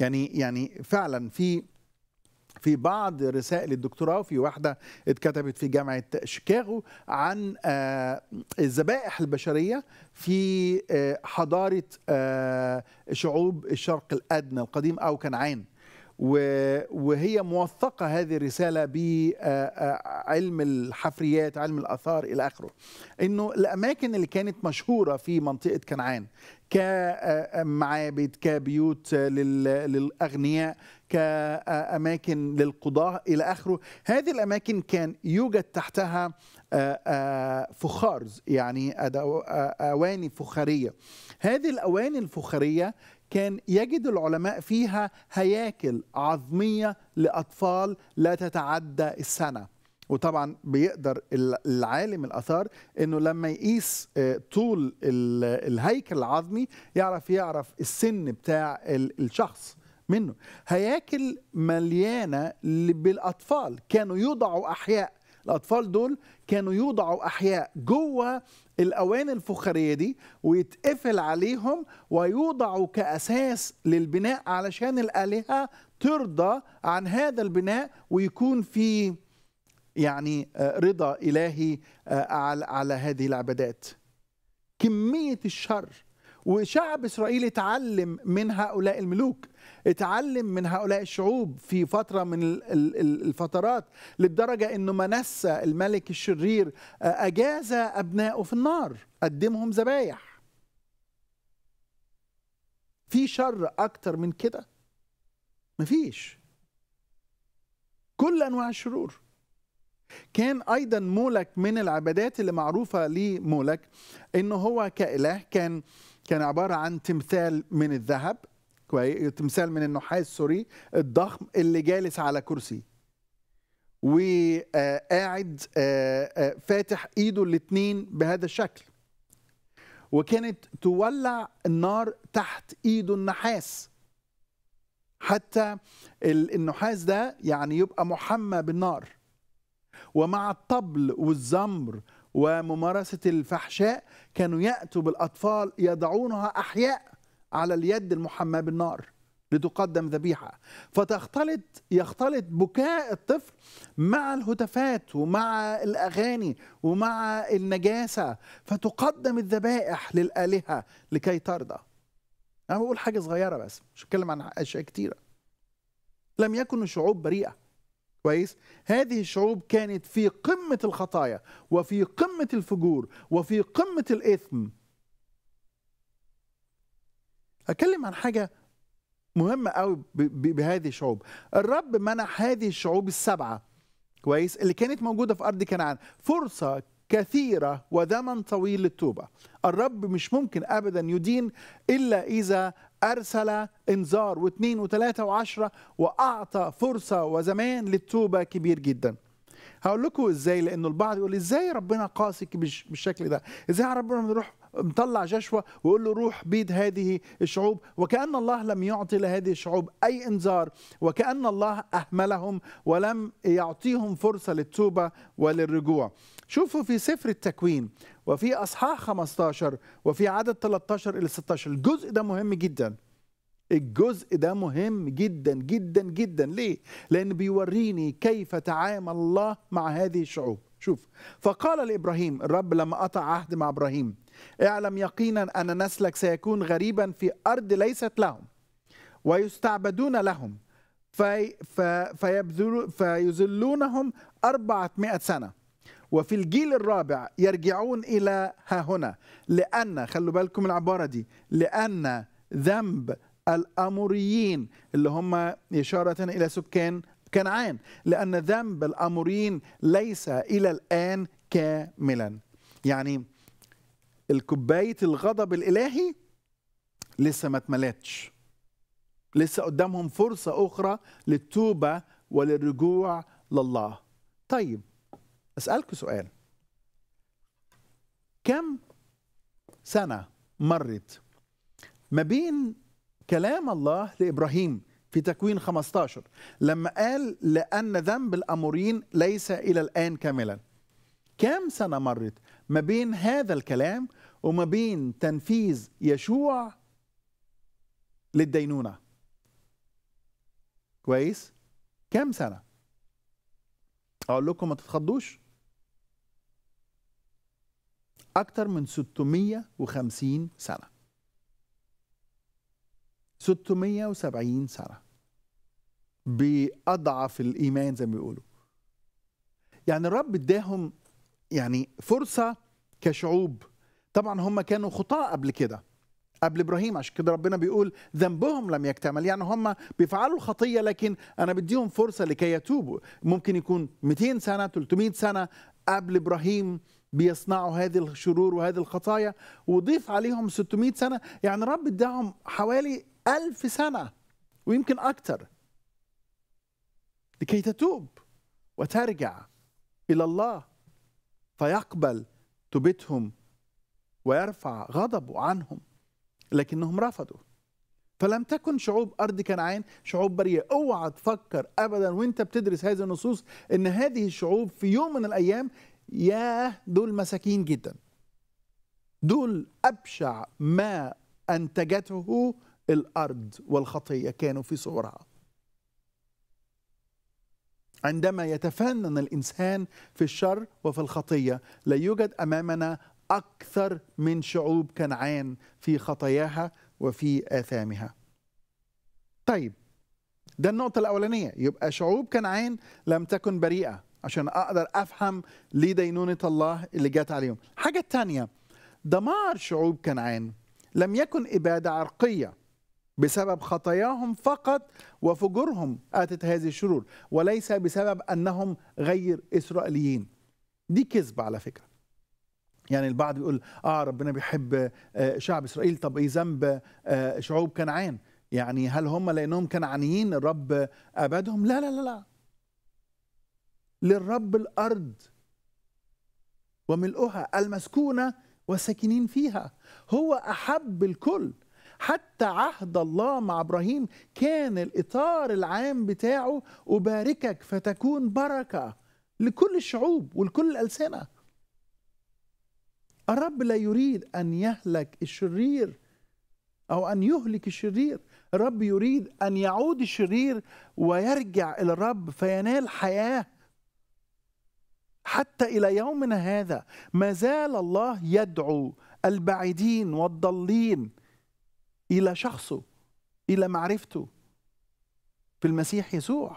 يعني يعني فعلا في في بعض رسائل الدكتوراه في واحدة اتكتبت في جامعة شيكاغو عن آه، الذبائح البشرية في آه، حضارة آه، شعوب الشرق الأدنى القديم أو كنعان وهي موثقه هذه الرساله بعلم الحفريات علم الاثار الى اخره انه الاماكن اللي كانت مشهوره في منطقه كنعان كمعابد كبيوت للاغنياء كأماكن للقضاة إلى آخره هذه الأماكن كان يوجد تحتها آه، آه، فخارز يعني آه، أواني فخارية هذه الأواني الفخارية كان يجد العلماء فيها هياكل عظمية لأطفال لا تتعدى السنة وطبعا بيقدر العالم الاثار انه لما يقيس طول الهيكل العظمي يعرف يعرف السن بتاع الشخص منه هياكل مليانه بالاطفال كانوا يوضعوا احياء الاطفال دول كانوا يوضعوا احياء جوه الاواني الفخاريه دي ويتقفل عليهم ويوضعوا كاساس للبناء علشان الالهه ترضى عن هذا البناء ويكون في يعني آه، رضا الهي آه، على هذه العبادات كميه الشر وشعب اسرائيل اتعلم من هؤلاء الملوك اتعلم من هؤلاء الشعوب في فترة من الفترات للدرجة أنه منسى الملك الشرير آه، أجاز أبنائه في النار قدمهم ذبايح في شر أكتر من كده مفيش كل أنواع الشرور كان ايضا مولك من العبادات اللي معروفه لمولك أنه هو كاله كان كان عباره عن تمثال من الذهب كويس تمثال من النحاس سوري الضخم اللي جالس على كرسي وقاعد آه، آه، آه، فاتح ايده الاثنين بهذا الشكل وكانت تولع النار تحت ايده النحاس حتى النحاس ده يعني يبقى محمى بالنار ومع الطبل والزمر وممارسة الفحشاء كانوا يأتوا بالأطفال يضعونها أحياء على اليد المحمى بالنار لتقدم ذبيحه فتختلط يختلط بكاء الطفل مع الهتافات ومع الاغاني ومع النجاسه فتقدم الذبائح للالهه لكي ترضى انا بقول حاجه صغيره بس مش أتكلم عن اشياء كتيره لم يكن الشعوب بريئه كويس هذه الشعوب كانت في قمه الخطايا وفي قمه الفجور وفي قمه الاثم اتكلم عن حاجه مهمه قوي بهذه الشعوب الرب منح هذه الشعوب السبعه كويس اللي كانت موجوده في ارض كنعان فرصه كثيرة وزمن طويل للتوبة الرب مش ممكن أبدا يدين إلا إذا أرسل إنذار واثنين وثلاثة وعشرة وأعطى فرصة وزمان للتوبة كبير جدا هقول لكم ازاي لانه البعض يقول ازاي ربنا قاسي بالشكل ده ازاي ربنا بنروح مطلع جشوى ويقول له روح بيد هذه الشعوب وكأن الله لم يعطي لهذه الشعوب أي إنذار وكأن الله أهملهم ولم يعطيهم فرصة للتوبة وللرجوع شوفوا في سفر التكوين وفي أصحاح 15 وفي عدد 13 إلى 16 الجزء ده مهم جدا الجزء ده مهم جدا جدا جدا ليه؟ لأن بيوريني كيف تعامل الله مع هذه الشعوب شوف فقال لابراهيم الرب لما قطع عهد مع ابراهيم اعلم يقينا ان نسلك سيكون غريبا في ارض ليست لهم ويستعبدون لهم في في فيذلونهم أربعمائة سنة وفي الجيل الرابع يرجعون إلى ها هنا لأن خلوا بالكم العبارة دي لأن ذنب الأموريين اللي هم إشارة إلى سكان كنعان لأن ذنب الأمورين ليس إلى الآن كاملا يعني الكوباية الغضب الإلهي لسه ما اتملتش لسه قدامهم فرصة أخرى للتوبة وللرجوع لله طيب أسألك سؤال كم سنة مرت ما بين كلام الله لإبراهيم في تكوين 15 لما قال لأن ذنب الأمورين ليس إلى الآن كاملا كام سنة مرت ما بين هذا الكلام وما بين تنفيذ يشوع للدينونة كويس كام سنة أقول لكم ما تتخضوش أكتر من 650 سنة 670 سنة بأضعف الإيمان زي ما بيقولوا يعني الرب اداهم يعني فرصة كشعوب طبعا هم كانوا خطاة قبل كده قبل ابراهيم عشان كده ربنا بيقول ذنبهم لم يكتمل يعني هم بيفعلوا الخطيه لكن انا بديهم فرصه لكي يتوبوا ممكن يكون 200 سنه 300 سنه قبل ابراهيم بيصنعوا هذه الشرور وهذه الخطايا وضيف عليهم 600 سنه يعني رب اداهم حوالي ألف سنة ويمكن أكثر لكي تتوب وترجع إلى الله فيقبل توبتهم ويرفع غضبه عنهم لكنهم رفضوا فلم تكن شعوب أرض كنعان شعوب برية اوعى تفكر أبدا وانت بتدرس هذه النصوص إن هذه الشعوب في يوم من الأيام يا دول مساكين جدا دول أبشع ما أنتجته الأرض والخطية كانوا في صورها عندما يتفنن الإنسان في الشر وفي الخطية لا يوجد أمامنا أكثر من شعوب كنعان في خطاياها وفي آثامها طيب ده النقطة الأولانية يبقى شعوب كنعان لم تكن بريئة عشان أقدر أفهم ليه دينونة الله اللي جت عليهم حاجة تانية دمار شعوب كنعان لم يكن إبادة عرقية بسبب خطاياهم فقط وفجورهم اتت هذه الشرور وليس بسبب انهم غير اسرائيليين دي كذبه على فكره يعني البعض بيقول اه ربنا بيحب آه، شعب اسرائيل طب ايه ذنب آه، شعوب كنعان يعني هل هم لانهم كنعانيين الرب ابادهم لا لا لا لا للرب الارض وملؤها المسكونه والساكنين فيها هو احب الكل حتى عهد الله مع ابراهيم كان الاطار العام بتاعه اباركك فتكون بركه لكل الشعوب ولكل الالسنه الرب لا يريد ان يهلك الشرير او ان يهلك الشرير الرب يريد ان يعود الشرير ويرجع الى الرب فينال حياه حتى الى يومنا هذا ما زال الله يدعو البعيدين والضالين الى شخصه الى معرفته في المسيح يسوع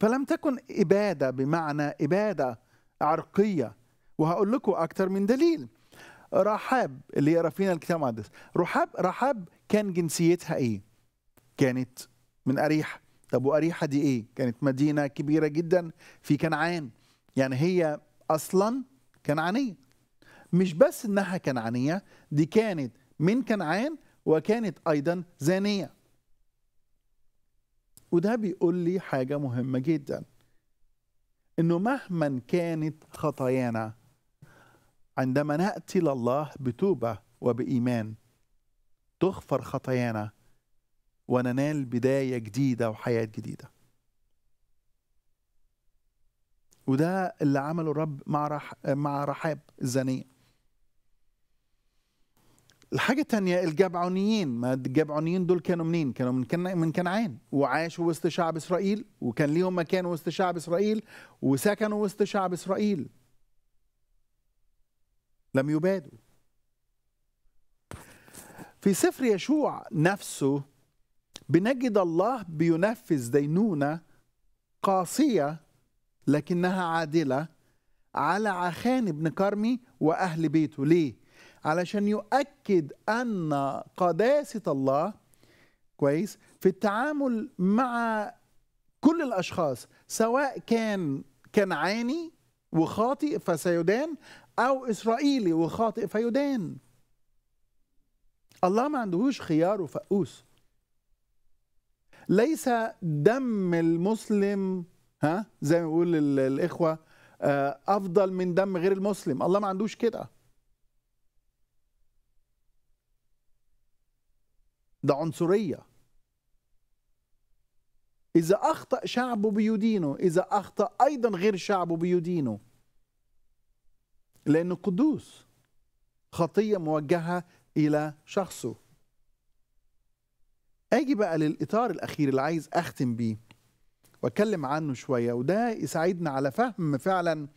فلم تكن اباده بمعنى اباده عرقيه وهقول لكم اكثر من دليل رحاب اللي يقرا فينا الكتاب المقدس رحاب رحاب كان جنسيتها ايه كانت من اريحه طب واريحه دي ايه كانت مدينه كبيره جدا في كنعان يعني هي اصلا كنعانيه مش بس انها كنعانيه دي كانت من كنعان وكانت أيضا زانية وده بيقول لي حاجة مهمة جدا انه مهما كانت خطايانا عندما ناتي لله بتوبه وبايمان تغفر خطايانا وننال بدايه جديده وحياه جديده وده اللي عمله الرب مع رح... مع رحاب الزانيه الحاجة الثانية الجبعونيين ما الجبعونيين دول كانوا منين؟ كانوا من كان من كنعان وعاشوا وسط شعب إسرائيل وكان ليهم مكان وسط شعب إسرائيل وسكنوا وسط شعب إسرائيل لم يبادوا في سفر يشوع نفسه بنجد الله بينفذ دينونة قاسية لكنها عادلة على عخان ابن كرمي وأهل بيته ليه؟ علشان يؤكد أن قداسة الله كويس في التعامل مع كل الأشخاص سواء كان كنعاني وخاطئ فسيدان أو إسرائيلي وخاطئ فيدان الله ما عندهوش خيار وفقوس ليس دم المسلم ها زي ما بيقول الإخوة آه، أفضل من دم غير المسلم الله ما عندوش كده ده عنصرية إذا أخطأ شعبه بيدينه إذا أخطأ أيضا غير شعبه بيدينه لأنه قدوس خطية موجهة إلى شخصه أجي بقى للإطار الأخير اللي عايز أختم بيه وأتكلم عنه شوية وده يساعدنا على فهم فعلا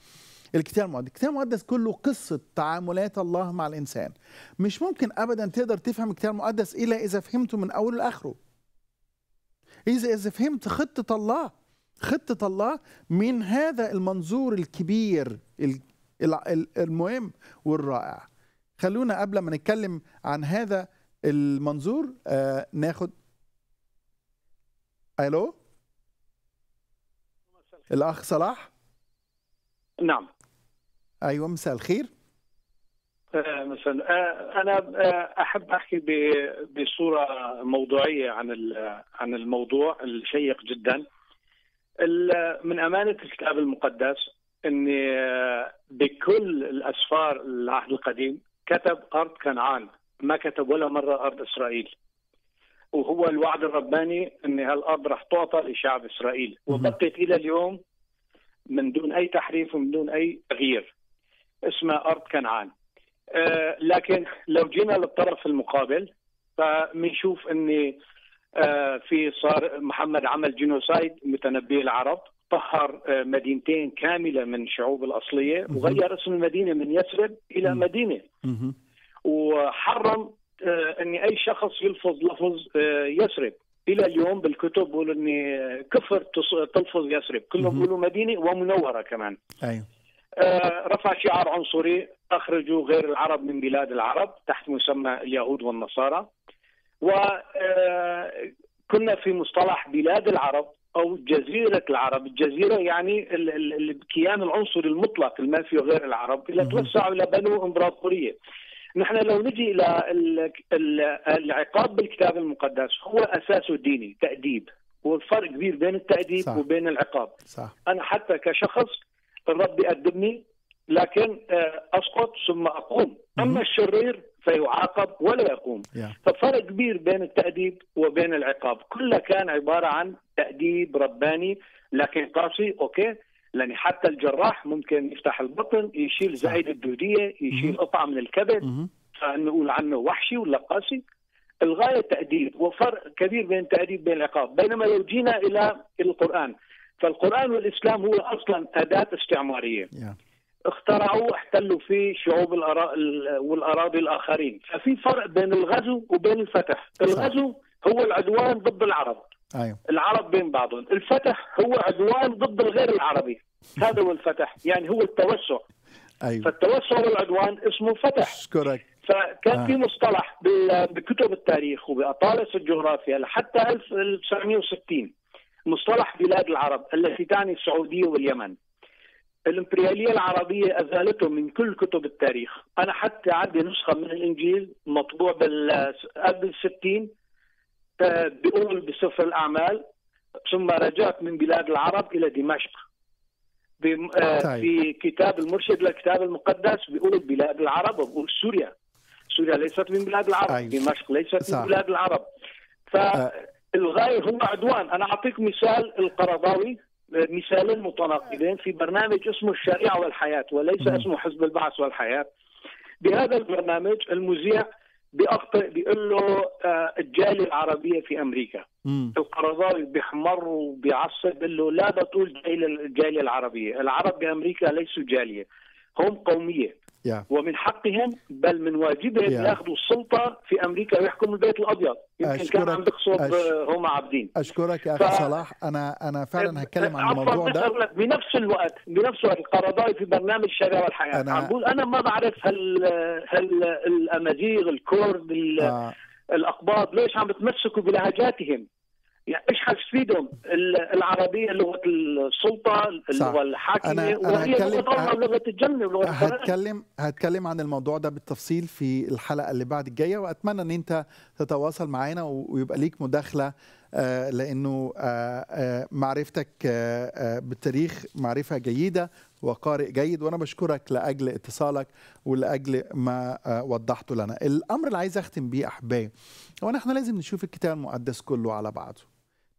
الكتاب المقدس الكتاب المقدس كله قصه تعاملات الله مع الانسان مش ممكن ابدا تقدر تفهم الكتاب المقدس الا اذا فهمته من اوله لاخره اذا اذا فهمت خطه الله خطه الله من هذا المنظور الكبير المهم والرائع خلونا قبل ما نتكلم عن هذا المنظور آه ناخد الو الاخ صلاح نعم ايوه مساء الخير آه، مثلا آه، انا آه، احب احكي بصوره موضوعيه عن عن الموضوع الشيق جدا من امانه الكتاب المقدس ان بكل الاسفار العهد القديم كتب ارض كنعان ما كتب ولا مره ارض اسرائيل وهو الوعد الرباني ان هالارض راح تعطى لشعب اسرائيل وبقيت الى اليوم من دون اي تحريف ومن دون اي تغيير اسمها ارض كنعان آه، لكن لو جينا للطرف المقابل فبنشوف ان آه، في صار محمد عمل جينوسايد متنبي العرب طهر آه، مدينتين كامله من الشعوب الاصليه وغير اسم المدينه من يثرب الى مدينه وحرم ان اي شخص يلفظ لفظ يثرب الى اليوم بالكتب بيقولوا ان كفر تلفظ يثرب كلهم بيقولوا مدينه ومنوره كمان ايوه آه، رفع شعار عنصري اخرجوا غير العرب من بلاد العرب تحت مسمى اليهود والنصارى وكنا آه، في مصطلح بلاد العرب او جزيره العرب، الجزيره يعني الكيان العنصري المطلق المنفي غير العرب اللي توسعوا الى بنو امبراطوريه. نحن لو نجي الى العقاب بالكتاب المقدس هو اساسه ديني تاديب والفرق كبير بين التاديب صح. وبين العقاب. صح. انا حتى كشخص الرب يقدمني لكن آه، اسقط ثم اقوم اما الشرير فيعاقب ولا يقوم ففرق كبير بين التأديب وبين العقاب كلها كان عبارة عن تأديب رباني لكن قاسي أوكي لأن حتى الجراح ممكن يفتح البطن يشيل زايد الدودية يشيل قطعه من الكبد فنقول عنه وحشي ولا قاسي الغاية تأديب وفرق كبير بين التأديب بين العقاب بينما لو جينا إلى القرآن فالقرآن والإسلام هو أصلا أداة استعمارية اخترعوه احتلوا فيه شعوب والأراضي الآخرين ففي فرق بين الغزو وبين الفتح الغزو هو العدوان ضد العرب أيوه. العرب بين بعضهم الفتح هو عدوان ضد الغير العربي هذا هو الفتح يعني هو التوسع أيوه. فالتوسع والعدوان اسمه فتح اشكرك فكان آه. في مصطلح بكتب التاريخ وبأطالس الجغرافيا لحتى 1960 مصطلح بلاد العرب التي تعني السعودية واليمن الإمبريالية العربية أزالته من كل كتب التاريخ أنا حتى عندي نسخة من الإنجيل مطبوع بال قبل 60 آه، بيقول بسفر الأعمال ثم رجعت من بلاد العرب إلى دمشق آه، طيب. في كتاب المرشد للكتاب المقدس بيقول بلاد العرب وبقول سوريا سوريا ليست من بلاد العرب أيوة. دمشق ليست من بلاد العرب ف... آه. الغايه هو عدوان انا اعطيك مثال القرضاوي مثالين متناقضين في برنامج اسمه الشريعه والحياه وليس اسمه حزب البعث والحياه بهذا البرنامج المذيع بيخطئ بيقول له آه، الجاليه العربيه في امريكا القرضاوي بيحمر وبيعصب بيقول له لا بتقول الجاليه العربيه العرب بامريكا ليسوا جاليه هم قوميه yeah. ومن حقهم بل من واجبهم yeah. ياخذوا السلطه في امريكا ويحكموا البيت الابيض يمكن كان عم بقصد أش... آه، هم عابدين اشكرك يا اخي ف... صلاح انا انا فعلا آه، هتكلم عن الموضوع ده بنفس الوقت بنفس الوقت القرضاوي في برنامج شارع والحياه أنا... عم بقول انا ما بعرف هال هال الامازيغ الكرد ال... آه. الاقباط ليش عم بتمسكوا بلهجاتهم يعني ايش حتفيدهم العربيه لغه السلطه اللغه الحاكمه أنا وهي لغه لغه الجنه ولغه هتكلم هتكلم عن الموضوع ده بالتفصيل في الحلقه اللي بعد الجايه واتمنى ان انت تتواصل معانا ويبقى ليك مداخله آه، لانه آه، آه، معرفتك بالتاريخ معرفه جيده وقارئ جيد وانا بشكرك لاجل اتصالك ولاجل ما وضحته لنا الامر اللي عايز اختم بيه احبائي هو احنا لازم نشوف الكتاب المقدس كله على بعضه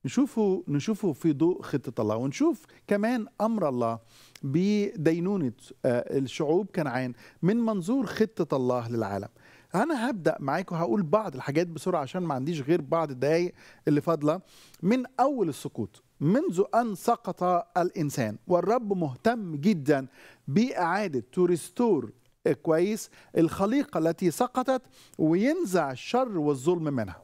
نشوفه نشوفه في ضوء خطة الله ونشوف كمان أمر الله بدينونة آه، الشعوب كنعان من منظور خطة الله للعالم أنا هبدأ معاكم وهقول بعض الحاجات بسرعة عشان ما عنديش غير بعض الدقايق اللي فاضلة من أول السقوط منذ أن سقط الإنسان والرب مهتم جدا بإعادة ريستور آه، كويس الخليقة التي سقطت وينزع الشر والظلم منها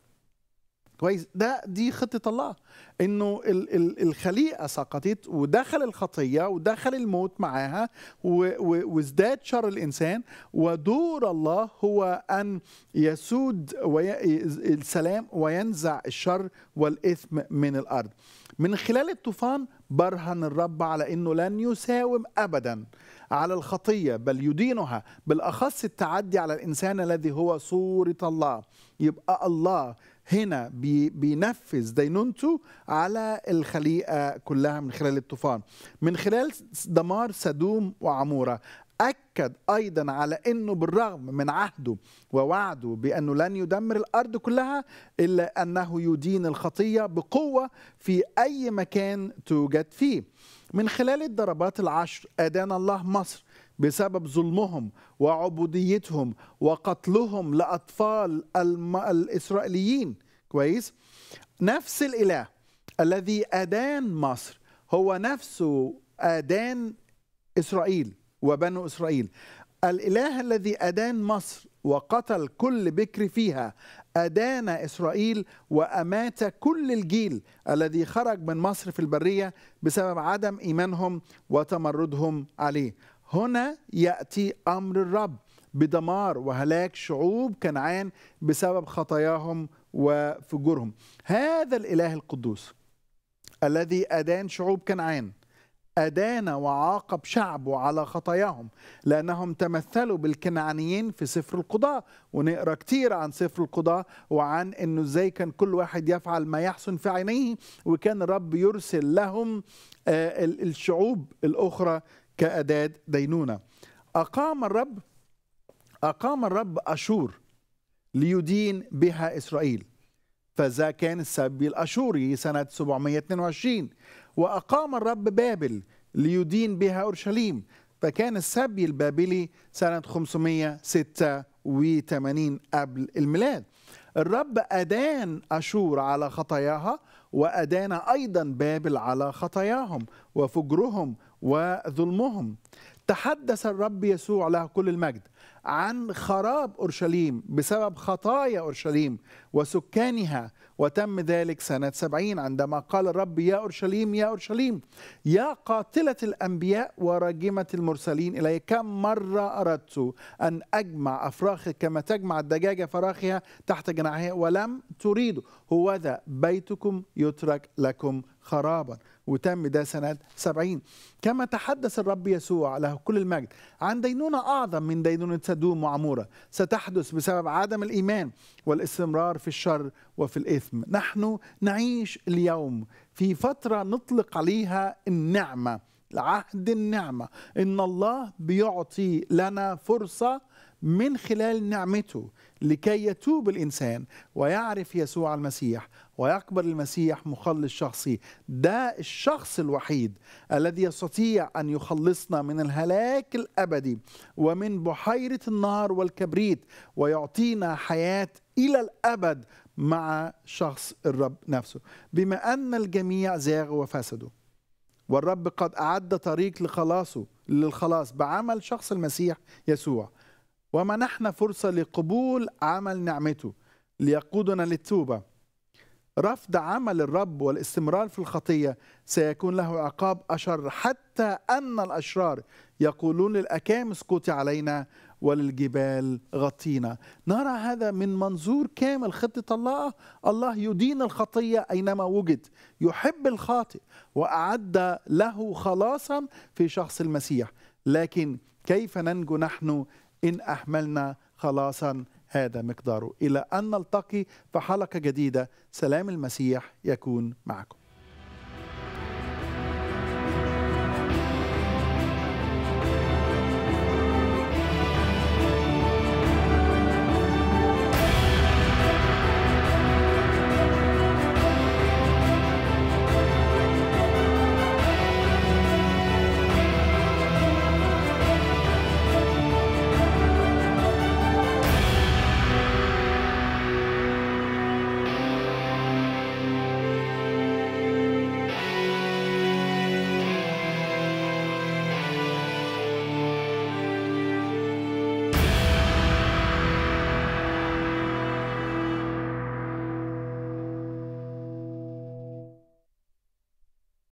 كويس ده دي خطه الله انه ال ال الخليقه سقطت ودخل الخطيه ودخل الموت معاها وازداد شر الانسان ودور الله هو ان يسود وي السلام وينزع الشر والاثم من الارض من خلال الطوفان برهن الرب على انه لن يساوم ابدا على الخطيه بل يدينها بالاخص التعدي على الانسان الذي هو صوره الله يبقى الله هنا بينفذ دينونته على الخليقه كلها من خلال الطوفان من خلال دمار سدوم وعموره أكد أيضا على أنه بالرغم من عهده ووعده بأنه لن يدمر الأرض كلها إلا أنه يدين الخطية بقوة في أي مكان توجد فيه من خلال الضربات العشر أدان الله مصر بسبب ظلمهم وعبوديتهم وقتلهم لأطفال الإسرائيليين كويس نفس الإله الذي أدان مصر هو نفسه أدان إسرائيل وبنو إسرائيل الإله الذي أدان مصر وقتل كل بكر فيها أدان إسرائيل وأمات كل الجيل الذي خرج من مصر في البرية بسبب عدم إيمانهم وتمردهم عليه هنا ياتي امر الرب بدمار وهلاك شعوب كنعان بسبب خطاياهم وفجورهم هذا الاله القدوس الذي ادان شعوب كنعان أدان وعاقب شعبه على خطاياهم لأنهم تمثلوا بالكنعانيين في سفر القضاء ونقرأ كتير عن سفر القضاء وعن أنه إزاي كان كل واحد يفعل ما يحسن في عينيه وكان الرب يرسل لهم آه، الشعوب الأخرى كأداة دينونة أقام الرب أقام الرب أشور ليدين بها إسرائيل فذا كان السبي الأشوري سنة 722 وأقام الرب بابل ليدين بها أورشليم فكان السبي البابلي سنة 586 قبل الميلاد الرب أدان أشور على خطاياها وأدان أيضا بابل على خطاياهم وفجرهم وظلمهم تحدث الرب يسوع له كل المجد عن خراب أورشليم بسبب خطايا أورشليم وسكانها وتم ذلك سنة سبعين عندما قال الرب يا أورشليم يا أورشليم يا قاتلة الأنبياء وراجمة المرسلين إلي كم مرة أردت أن أجمع أفراخك كما تجمع الدجاجة فراخها تحت جناحها ولم تريدوا هوذا بيتكم يترك لكم خرابا وتم ده سنة 70 كما تحدث الرب يسوع له كل المجد عن دينونة أعظم من دينونة سدوم وعمورة ستحدث بسبب عدم الإيمان والاستمرار في الشر وفي الإثم نحن نعيش اليوم في فترة نطلق عليها النعمة عهد النعمة إن الله بيعطي لنا فرصة من خلال نعمته لكي يتوب الإنسان ويعرف يسوع المسيح ويقبل المسيح مخلص شخصي ده الشخص الوحيد الذي يستطيع أن يخلصنا من الهلاك الأبدي ومن بحيرة النار والكبريت ويعطينا حياة إلى الأبد مع شخص الرب نفسه بما أن الجميع زاغوا وفسدوا والرب قد أعد طريق لخلاصه للخلاص بعمل شخص المسيح يسوع ومنحنا فرصة لقبول عمل نعمته ليقودنا للتوبة رفض عمل الرب والاستمرار في الخطية سيكون له عقاب أشر حتى أن الأشرار يقولون للأكام اسكتي علينا وللجبال غطينا نرى هذا من منظور كامل خطة الله الله يدين الخطية أينما وجد يحب الخاطئ وأعد له خلاصا في شخص المسيح لكن كيف ننجو نحن إن أحملنا خلاصا هذا مقداره إلى أن نلتقي في حلقة جديدة سلام المسيح يكون معكم